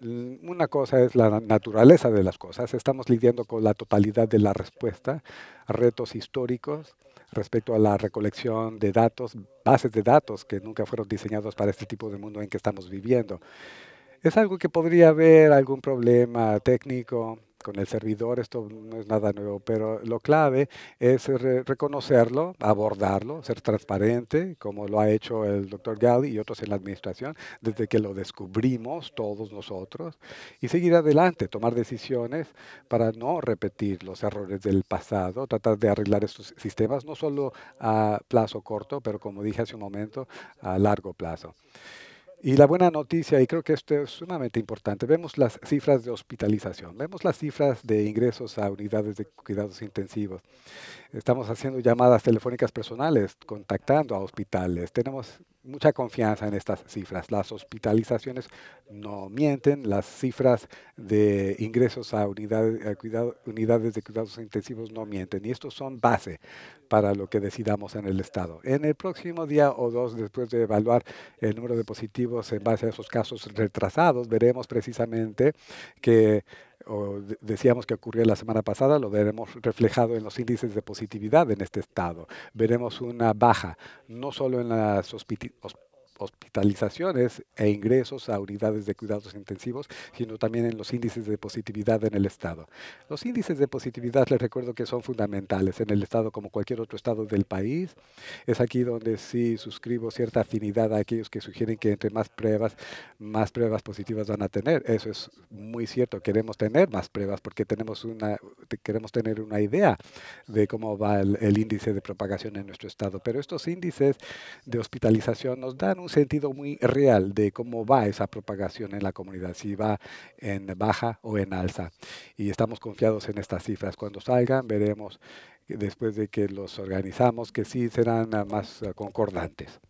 [SPEAKER 2] Mm, una cosa es la naturaleza de las cosas. Estamos lidiando con la totalidad de la respuesta retos históricos, respecto a la recolección de datos, bases de datos que nunca fueron diseñados para este tipo de mundo en que estamos viviendo. Es algo que podría haber algún problema técnico con el servidor, esto no es nada nuevo, pero lo clave es reconocerlo, abordarlo, ser transparente, como lo ha hecho el doctor Galli y otros en la administración, desde que lo descubrimos todos nosotros, y seguir adelante, tomar decisiones para no repetir los errores del pasado, tratar de arreglar estos sistemas, no solo a plazo corto, pero como dije hace un momento, a largo plazo. Y la buena noticia, y creo que esto es sumamente importante, vemos las cifras de hospitalización, vemos las cifras de ingresos a unidades de cuidados intensivos. Estamos haciendo llamadas telefónicas personales, contactando a hospitales. Tenemos mucha confianza en estas cifras. Las hospitalizaciones no mienten, las cifras de ingresos a, unidades de cuidados intensivos no mienten. Y estos son base para lo que decidamos en el Estado. En el próximo día o dos, después de evaluar el número de positivos en base a esos casos retrasados, veremos precisamente que o decíamos que ocurría la semana pasada, lo veremos reflejado en los índices de positividad en este estado. Veremos una baja, no solo en las hospitalizaciones, hospitalizaciones e ingresos a unidades de cuidados intensivos, sino también en los índices de positividad en el Estado. Los índices de positividad, les recuerdo que son fundamentales en el Estado como cualquier otro Estado del país. Es aquí donde sí suscribo cierta afinidad a aquellos que sugieren que entre más pruebas, más pruebas positivas van a tener. Eso es muy cierto. Queremos tener más pruebas porque tenemos una, queremos tener una idea de cómo va el, el índice de propagación en nuestro Estado. Pero estos índices de hospitalización nos dan un sentido muy real de cómo va esa propagación en la comunidad, si va en baja o en alza. Y estamos confiados en estas cifras. Cuando salgan, veremos después de que los organizamos que sí serán más concordantes.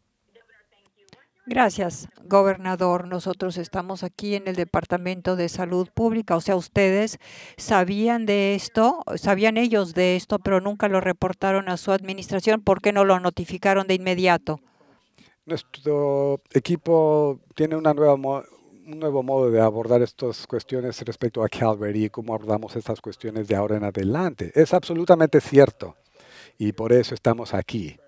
[SPEAKER 1] Gracias, gobernador. Nosotros estamos aquí en el Departamento de Salud Pública, o sea, ustedes sabían de esto, sabían ellos de esto, pero nunca lo reportaron a su administración. ¿Por qué no lo notificaron de inmediato?
[SPEAKER 2] nuestro equipo tiene un nuevo modo de abordar estas cuestiones respecto a Calvary y cómo abordamos estas cuestiones de ahora en adelante. Es absolutamente cierto y por eso estamos aquí,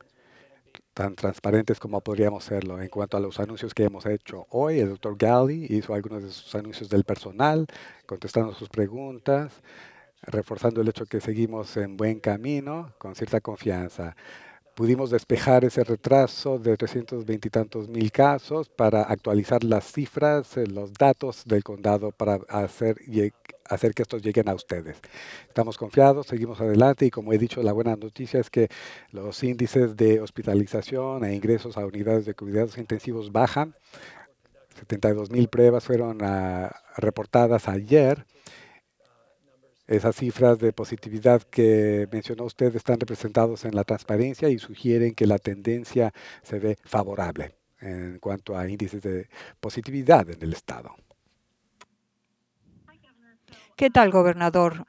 [SPEAKER 2] tan transparentes como podríamos serlo. En cuanto a los anuncios que hemos hecho hoy, el doctor Galli hizo algunos de sus anuncios del personal, contestando sus preguntas, reforzando el hecho que seguimos en buen camino con cierta confianza pudimos despejar ese retraso de 320 y tantos mil casos para actualizar las cifras, eh, los datos del condado para hacer, hacer que estos lleguen a ustedes. Estamos confiados, seguimos adelante y como he dicho, la buena noticia es que los índices de hospitalización e ingresos a unidades de cuidados intensivos bajan. 72 mil pruebas fueron ah, reportadas ayer esas cifras de positividad que mencionó usted están representados en la transparencia y sugieren que la tendencia se ve favorable en cuanto a índices de positividad en el Estado.
[SPEAKER 1] ¿Qué tal, gobernador?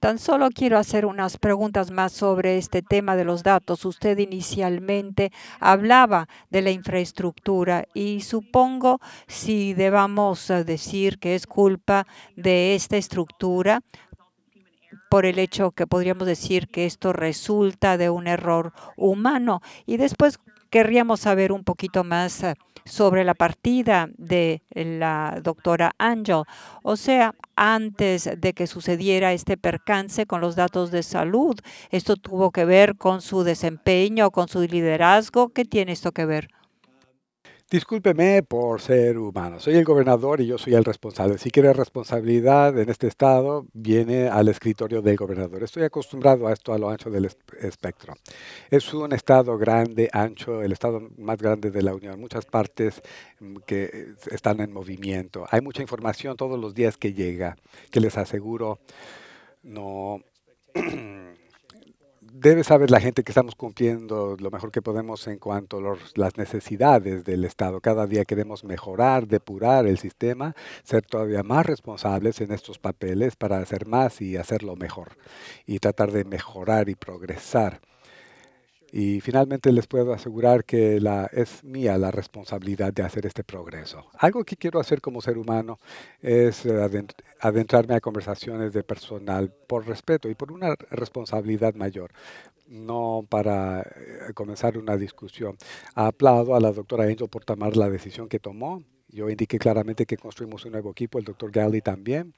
[SPEAKER 1] Tan solo quiero hacer unas preguntas más sobre este tema de los datos. Usted inicialmente hablaba de la infraestructura y supongo si debamos eh, decir que es culpa de esta estructura por el hecho que podríamos decir que esto resulta de un error humano. Y después Querríamos saber un poquito más eh, sobre la partida de la doctora Angel, o sea, antes de que sucediera este percance con los datos de salud. ¿Esto tuvo que ver con su desempeño, con su liderazgo? ¿Qué tiene esto que ver?
[SPEAKER 2] Discúlpeme por ser humano. Soy el gobernador y yo soy el responsable. Si quiere responsabilidad en este estado, viene al escritorio del gobernador. Estoy acostumbrado a esto a lo ancho del espectro. Es un estado grande, ancho, el estado más grande de la Unión. Muchas partes mm, que eh, están en movimiento. Hay mucha información todos los días que llega, que les aseguro no [CLEARS THROAT] debe saber la gente que estamos cumpliendo lo mejor que podemos en cuanto a las necesidades del Estado. Cada día queremos mejorar, depurar el sistema, ser todavía más responsables en estos papeles para hacer más y hacerlo mejor y tratar de mejorar y progresar. Y finalmente les puedo asegurar que la, es mía la responsabilidad de hacer este progreso. Algo que quiero hacer como ser humano es eh, adentrarme a conversaciones de personal por respeto y por una responsabilidad mayor, no para eh, comenzar una discusión. Aplaudo a la doctora Angel por tomar la decisión que tomó. Yo indiqué claramente que construimos un nuevo equipo, el doctor Gally también.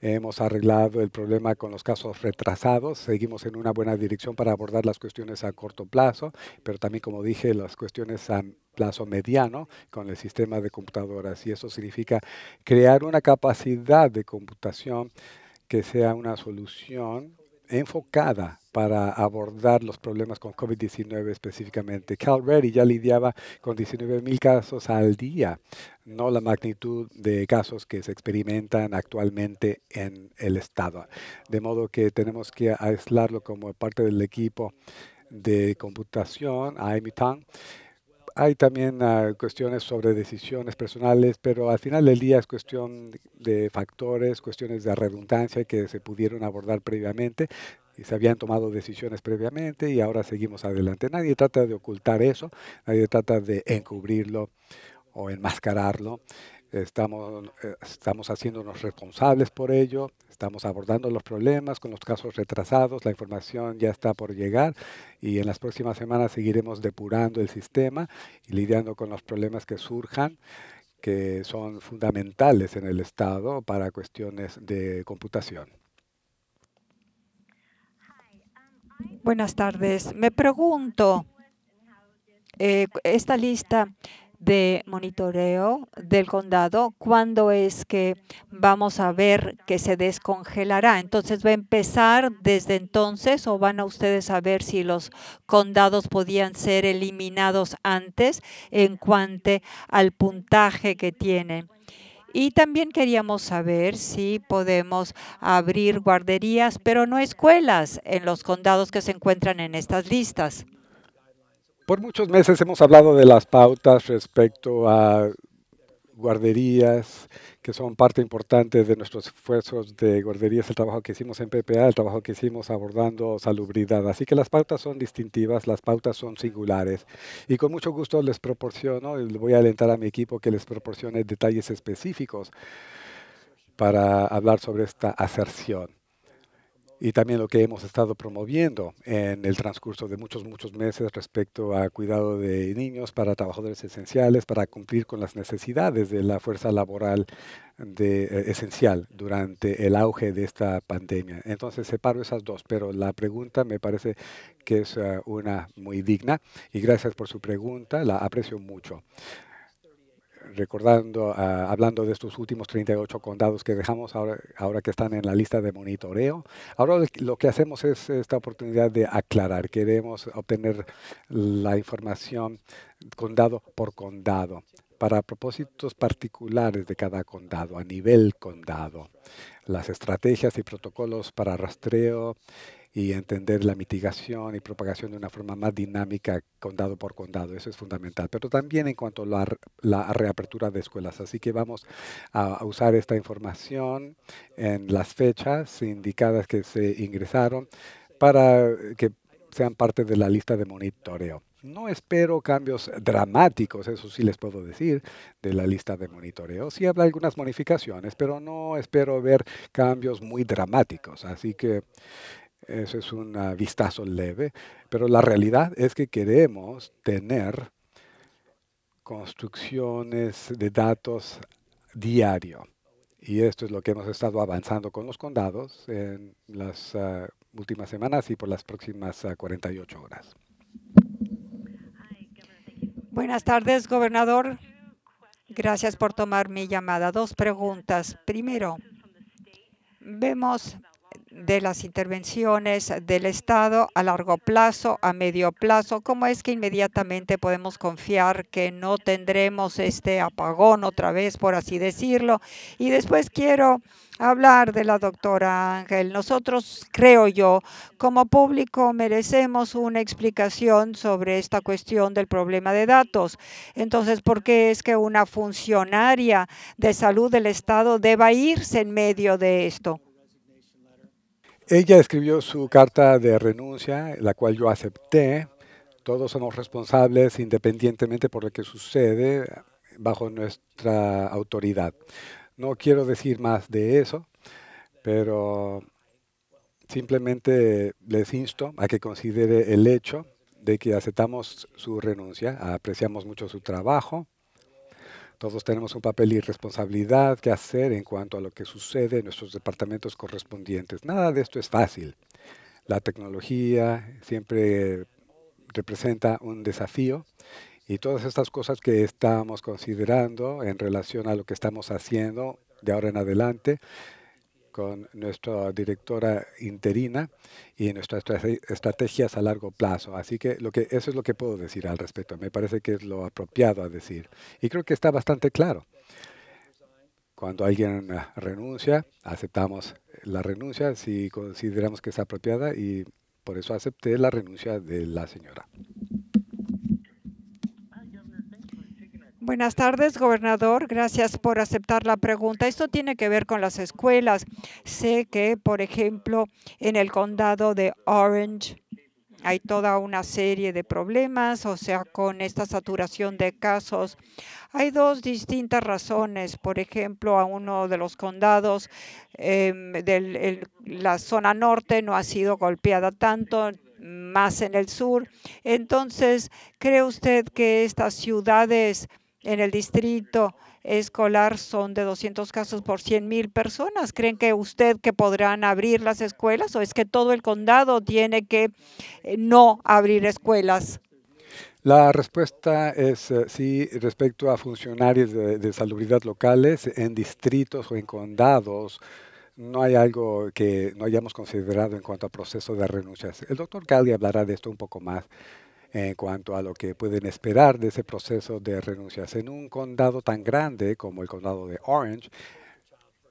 [SPEAKER 2] Hemos arreglado el problema con los casos retrasados, seguimos en una buena dirección para abordar las cuestiones a corto plazo, pero también, como dije, las cuestiones a plazo mediano con el sistema de computadoras. Y eso significa crear una capacidad de computación que sea una solución enfocada para abordar los problemas con COVID-19 específicamente. CalReady ya lidiaba con 19 mil casos al día, no la magnitud de casos que se experimentan actualmente en el estado. De modo que tenemos que aislarlo como parte del equipo de computación, a hay también ah, cuestiones sobre decisiones personales, pero al final del día es cuestión de factores, cuestiones de redundancia que se pudieron abordar previamente y se habían tomado decisiones previamente y ahora seguimos adelante. Nadie trata de ocultar eso, nadie trata de encubrirlo o enmascararlo estamos, eh, estamos haciéndonos responsables por ello, estamos abordando los problemas con los casos retrasados, la información ya está por llegar y en las próximas semanas seguiremos depurando el sistema y lidiando con los problemas que surjan que son fundamentales en el Estado para cuestiones de computación.
[SPEAKER 1] Buenas tardes. Me pregunto, eh, esta lista de monitoreo del condado, cuándo es que vamos a ver que se descongelará. Entonces, ¿va a empezar desde entonces o van a ustedes a ver si los condados podían ser eliminados antes en cuanto al puntaje que tienen? Y también queríamos saber si podemos abrir guarderías, pero no escuelas en los condados que se encuentran en estas listas. Por muchos meses hemos
[SPEAKER 2] hablado de las pautas respecto a guarderías, que son parte importante de nuestros esfuerzos de guarderías, el trabajo que hicimos en PPA, el trabajo que hicimos abordando salubridad. Así que las pautas son distintivas, las pautas son singulares. Y con mucho gusto les proporciono, y voy a alentar a mi equipo que les proporcione detalles específicos para hablar sobre esta aserción y también lo que hemos estado promoviendo en el transcurso de muchos, muchos meses respecto a cuidado de niños para trabajadores esenciales, para cumplir con las necesidades de la fuerza laboral eh, esencial durante el auge de esta pandemia. Entonces separo esas dos, pero la pregunta me parece que es eh, una muy digna y gracias por su pregunta, la aprecio mucho recordando, ah, hablando de estos últimos 38 condados que dejamos ahora, ahora que están en la lista de monitoreo. Ahora lo que hacemos es esta oportunidad de aclarar. Queremos obtener la información condado por condado para propósitos particulares de cada condado, a nivel condado. Las estrategias y protocolos para rastreo y entender la mitigación y propagación de una forma más dinámica condado por condado. Eso es fundamental. Pero también en cuanto a la, reapertura de escuelas. Así que vamos a usar esta información en las fechas indicadas que se ingresaron para que sean parte de la lista de monitoreo. No espero cambios dramáticos, eso sí les puedo decir, de la lista de monitoreo. Sí habrá algunas modificaciones, pero no espero ver cambios muy dramáticos. Así que eso es un vistazo leve, pero la realidad es que queremos tener construcciones de datos diario. Y esto es lo que hemos estado avanzando con los condados en las ah, últimas semanas y por las próximas 48 ah, horas.
[SPEAKER 1] Buenas tardes, gobernador. Gracias por tomar mi llamada. Dos preguntas. Primero, vemos de las intervenciones del Estado a largo plazo, a medio plazo? ¿Cómo es que inmediatamente podemos confiar que no tendremos este apagón otra vez, por así decirlo? Y después quiero hablar de la doctora Ángel. Nosotros, creo yo, como público merecemos una explicación sobre esta cuestión del problema de datos. Entonces, ¿por qué es que una funcionaria de salud del Estado deba irse en medio de esto?
[SPEAKER 2] Ella escribió su carta de renuncia, la cual yo acepté. Todos somos responsables independientemente por lo que sucede bajo nuestra autoridad. No quiero decir más de eso, pero simplemente les insto a que considere el hecho de que aceptamos su renuncia, apreciamos mucho su trabajo todos tenemos un papel y responsabilidad que hacer en cuanto a lo que sucede en nuestros departamentos correspondientes. Nada de esto es fácil. La tecnología siempre representa un desafío y todas estas cosas que estamos considerando en relación a lo que estamos haciendo de ahora en adelante con nuestra directora interina y nuestras estrategias a largo plazo. Así que, lo que eso es lo que puedo decir al respecto. Me parece que es lo apropiado a decir. Y creo que está bastante claro. Cuando alguien eh, renuncia, aceptamos la renuncia si consideramos que es apropiada y por eso acepté la renuncia de la señora.
[SPEAKER 1] Buenas tardes, gobernador. Gracias por aceptar la pregunta. Esto tiene que ver con las escuelas. Sé que, por ejemplo, en el condado de Orange hay toda una serie de problemas, o sea, con esta saturación de casos. Hay dos distintas razones. Por ejemplo, a uno de los condados em, de la zona norte no ha sido golpeada tanto, más en el sur. Entonces, ¿cree usted que estas ciudades en el distrito escolar son de 200 casos por 100 mil personas. ¿Creen que usted que podrán abrir las escuelas o es que todo el condado tiene que eh, no abrir escuelas?
[SPEAKER 2] La respuesta es eh, sí respecto a funcionarios de, salubridad locales en distritos o en condados. No hay algo que no hayamos considerado en cuanto a proceso de renuncias. El doctor Galli hablará de esto un poco más en cuanto a lo que pueden esperar de ese proceso de renuncias. En un condado tan grande como el condado de Orange,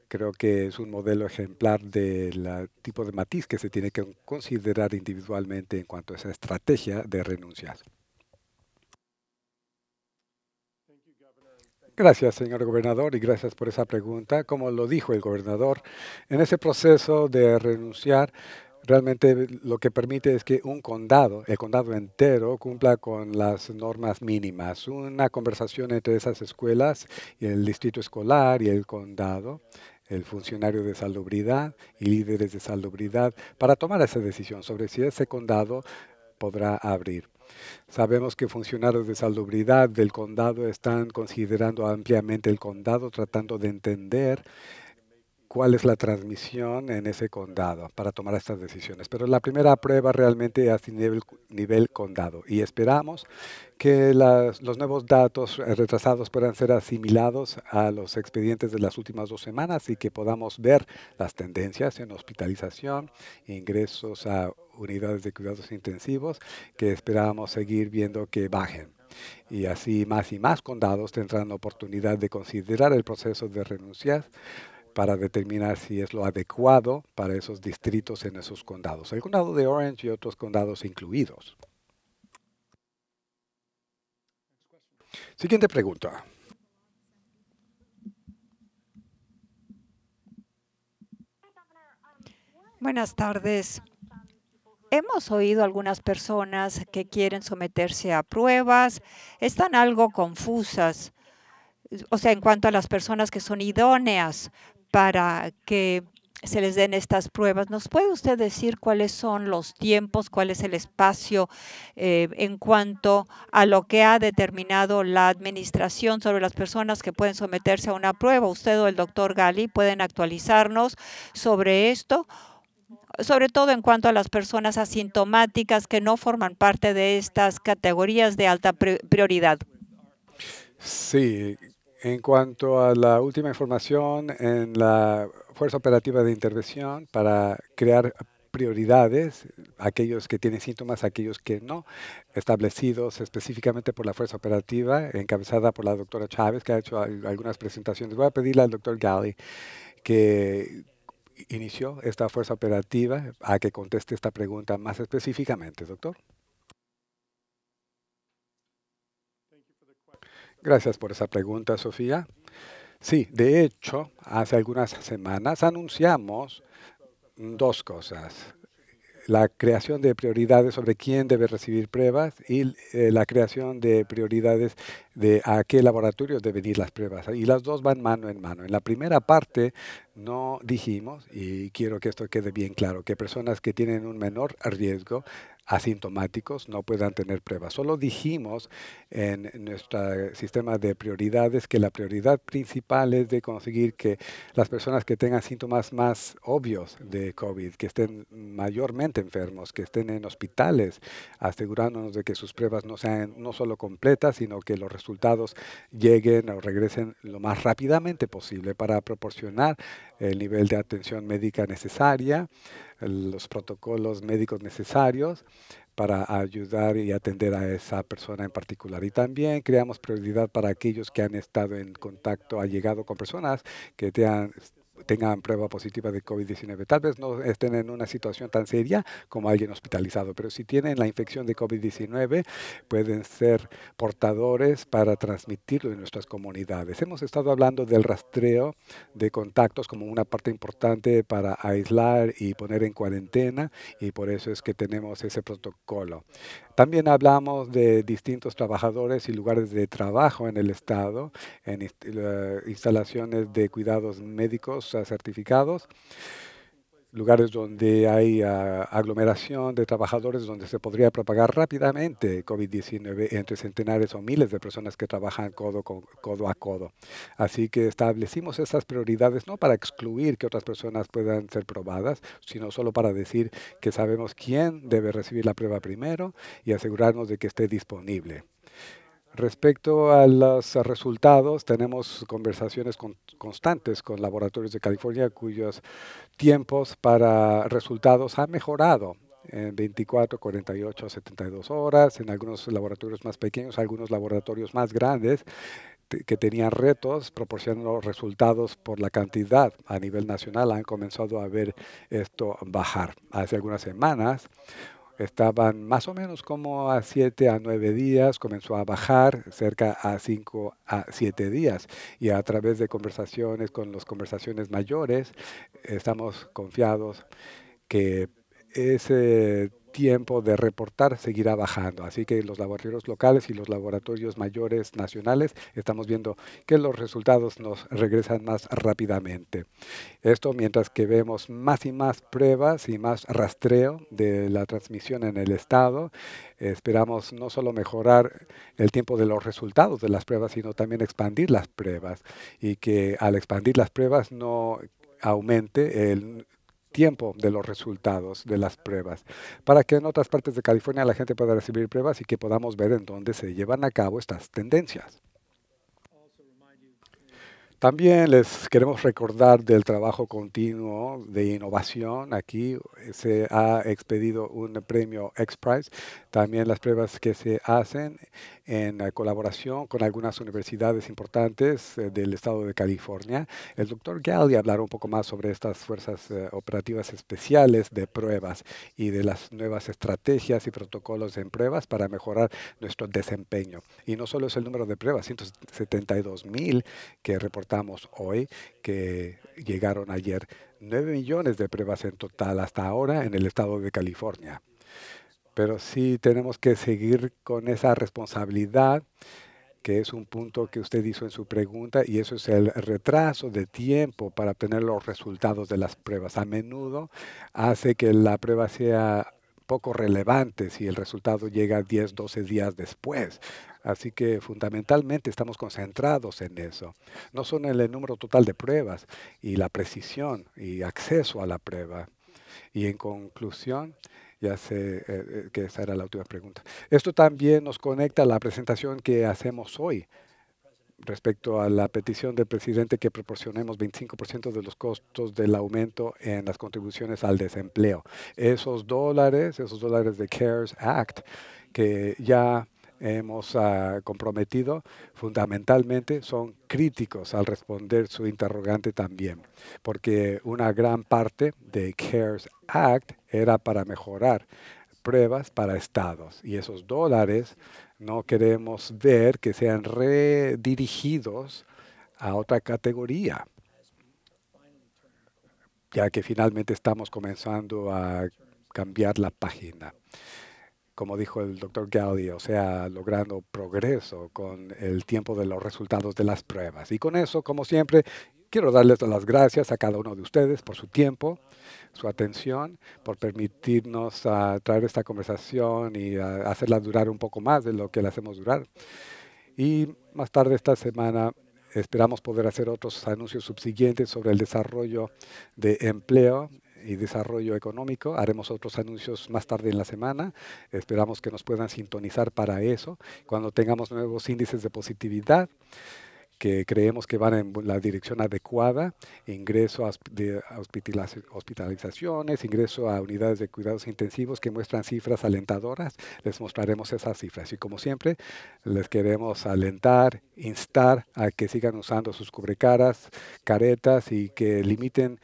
[SPEAKER 2] creo que es un modelo ejemplar del tipo de matiz que se tiene que considerar individualmente en cuanto a esa estrategia de renuncias. Gracias, señor gobernador, y gracias por esa pregunta. Como lo dijo el gobernador, en ese proceso de renunciar, realmente lo que permite es que un condado, el condado entero, cumpla con las normas mínimas. Una conversación entre esas escuelas y el distrito escolar y el condado el funcionario de salubridad y líderes de salubridad para tomar esa decisión sobre si ese condado podrá abrir. Sabemos que funcionarios de salubridad del condado están considerando ampliamente el condado, tratando de entender cuál es la transmisión en ese condado para tomar estas decisiones. Pero la primera prueba realmente es a nivel, condado y esperamos que los nuevos datos eh, retrasados puedan ser asimilados a los expedientes de las últimas dos semanas y que podamos ver las tendencias en hospitalización, ingresos a unidades de cuidados intensivos, que esperábamos seguir viendo que bajen. Y así más y más condados tendrán la oportunidad de considerar el proceso de renunciar para determinar si es lo adecuado para esos distritos en esos condados, el condado de Orange y otros condados incluidos. Siguiente pregunta.
[SPEAKER 1] Buenas tardes. Hemos oído algunas personas que quieren someterse a pruebas, están algo confusas, o sea, en cuanto a las personas que son idóneas para que se les den estas pruebas. ¿Nos puede usted decir cuáles son los tiempos, cuál es el espacio eh, en cuanto a lo que ha determinado la administración sobre las personas que pueden someterse a una prueba? Usted o el doctor Gali pueden actualizarnos sobre esto sobre todo en cuanto a las personas asintomáticas que no forman parte de estas categorías de alta prioridad.
[SPEAKER 2] Sí, en cuanto a la última información en la Fuerza Operativa de Intervención para crear prioridades, aquellos que tienen síntomas, aquellos que no, establecidos específicamente por la Fuerza Operativa, encabezada por la doctora Chávez, que ha hecho algunas presentaciones. Voy a pedirle al doctor Gali que inició esta Fuerza Operativa a que conteste esta pregunta más específicamente, doctor. Gracias por esa pregunta, Sofía. Sí, de hecho, hace algunas semanas anunciamos dos cosas. La creación de prioridades sobre quién debe recibir pruebas y eh, la creación de prioridades de a qué laboratorios deben ir las pruebas. Y las dos van mano en mano. En la primera parte no dijimos, y quiero que esto quede bien claro, que personas que tienen un menor riesgo asintomáticos no puedan tener pruebas. Solo dijimos en nuestro sistema de prioridades que la prioridad principal es de conseguir que las personas que tengan síntomas más obvios de COVID, que estén mayormente enfermos, que estén en hospitales, asegurándonos de que sus pruebas no sean no solo completas, sino que los resultados lleguen o regresen lo más rápidamente posible para proporcionar el nivel de atención médica necesaria los protocolos médicos necesarios para ayudar y atender a esa persona en particular. Y también creamos prioridad para aquellos que han estado en contacto, ha llegado con personas que te han, tengan prueba positiva de COVID-19. Tal vez no estén en una situación tan seria como alguien hospitalizado, pero si tienen la infección de COVID-19, pueden ser portadores para transmitirlo en nuestras comunidades. Hemos estado hablando del rastreo de contactos como una parte importante para aislar y poner en cuarentena, y por eso es que tenemos ese protocolo. También hablamos de distintos trabajadores y lugares de trabajo en el Estado, en eh, instalaciones de cuidados médicos eh, certificados, lugares donde hay ah, aglomeración de trabajadores donde se podría propagar rápidamente COVID-19 entre centenares o miles de personas que trabajan codo, con, codo a codo. Así que establecimos esas prioridades no para excluir que otras personas puedan ser probadas, sino solo para decir que sabemos quién debe recibir la prueba primero y asegurarnos de que esté disponible. Respecto a los resultados, tenemos conversaciones constantes con laboratorios de California cuyos tiempos para resultados han mejorado en 24, 48, 72 horas, en algunos laboratorios más pequeños, algunos laboratorios más grandes que tenían retos proporcionando resultados por la cantidad a nivel nacional han comenzado a ver esto bajar. Hace algunas semanas estaban más o menos como a siete a 9 días, comenzó a bajar cerca a 5 a siete días. Y a través de conversaciones con las conversaciones mayores, estamos confiados que ese tiempo de reportar seguirá bajando. Así que los laboratorios locales y los laboratorios mayores nacionales estamos viendo que los resultados nos regresan más rápidamente. Esto mientras que vemos más y más pruebas y más rastreo de la transmisión en el estado. Esperamos no solo mejorar el tiempo de los resultados de las pruebas, sino también expandir las pruebas y que al expandir las pruebas no aumente el tiempo de los resultados de las pruebas, para que en otras partes de California la gente pueda recibir pruebas y que podamos ver en dónde se llevan a cabo estas tendencias. También les queremos recordar del trabajo continuo de innovación. Aquí se ha expedido un premio X-Prize también las pruebas que se hacen en colaboración con algunas universidades importantes eh, del estado de California. El doctor ya hablará un poco más sobre estas fuerzas eh, operativas especiales de pruebas y de las nuevas estrategias y protocolos en pruebas para mejorar nuestro desempeño. Y no solo es el número de pruebas, 172 mil que reportamos hoy, que llegaron ayer, 9 millones de pruebas en total hasta ahora en el estado de California pero sí tenemos que seguir con esa responsabilidad que es un punto que usted hizo en su pregunta, y eso es el retraso de tiempo para obtener los resultados de las pruebas. A menudo hace que la prueba sea poco relevante si el resultado llega 10, 12 días después. Así que fundamentalmente estamos concentrados en eso, no solo en el número total de pruebas y la precisión y acceso a la prueba. Y en conclusión, ya sé eh, eh, que esa era la última pregunta. Esto también nos conecta a la presentación que hacemos hoy respecto a la petición del presidente que proporcionemos 25% de los costos del aumento en las contribuciones al desempleo. Esos dólares, esos dólares de CARES Act, que ya hemos ah, comprometido fundamentalmente son críticos al responder su interrogante también, porque una gran parte de CARES Act era para mejorar pruebas para estados y esos dólares no queremos ver que sean redirigidos a otra categoría, ya que finalmente estamos comenzando a cambiar la página como dijo el doctor Gaudi, o sea, logrando progreso con el tiempo de los resultados de las pruebas. Y con eso, como siempre, quiero darles las gracias a cada uno de ustedes por su tiempo, su atención, por permitirnos ah, traer esta conversación y ah, hacerla durar un poco más de lo que la hacemos durar. Y más tarde esta semana esperamos poder hacer otros anuncios subsiguientes sobre el desarrollo de empleo y Desarrollo Económico. Haremos otros anuncios más tarde en la semana. Esperamos que nos puedan sintonizar para eso, cuando tengamos nuevos índices de positividad que creemos que van en la dirección adecuada, ingreso a hospitalizaciones, ingreso a unidades de cuidados intensivos que muestran cifras alentadoras, les mostraremos esas cifras. Y como siempre, les queremos alentar, instar a que sigan usando sus cubrecaras, caretas y que limiten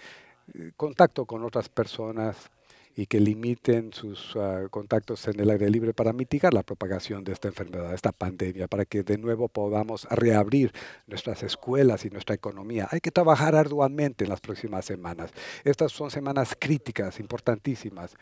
[SPEAKER 2] eh, contacto con otras personas y que limiten sus ah, contactos en el aire libre para mitigar la propagación de esta enfermedad, esta pandemia, para que de nuevo podamos reabrir nuestras escuelas y nuestra economía. Hay que trabajar arduamente en las próximas semanas. Estas son semanas críticas, importantísimas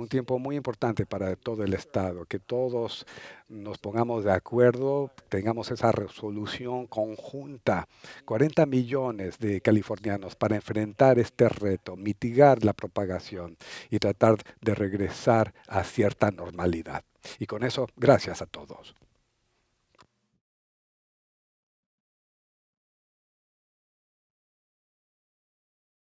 [SPEAKER 2] un tiempo muy importante para todo el Estado, que todos nos pongamos de acuerdo, tengamos esa resolución conjunta, 40 millones de californianos para enfrentar este reto, mitigar la propagación y tratar de regresar a cierta normalidad. Y con eso, gracias a todos.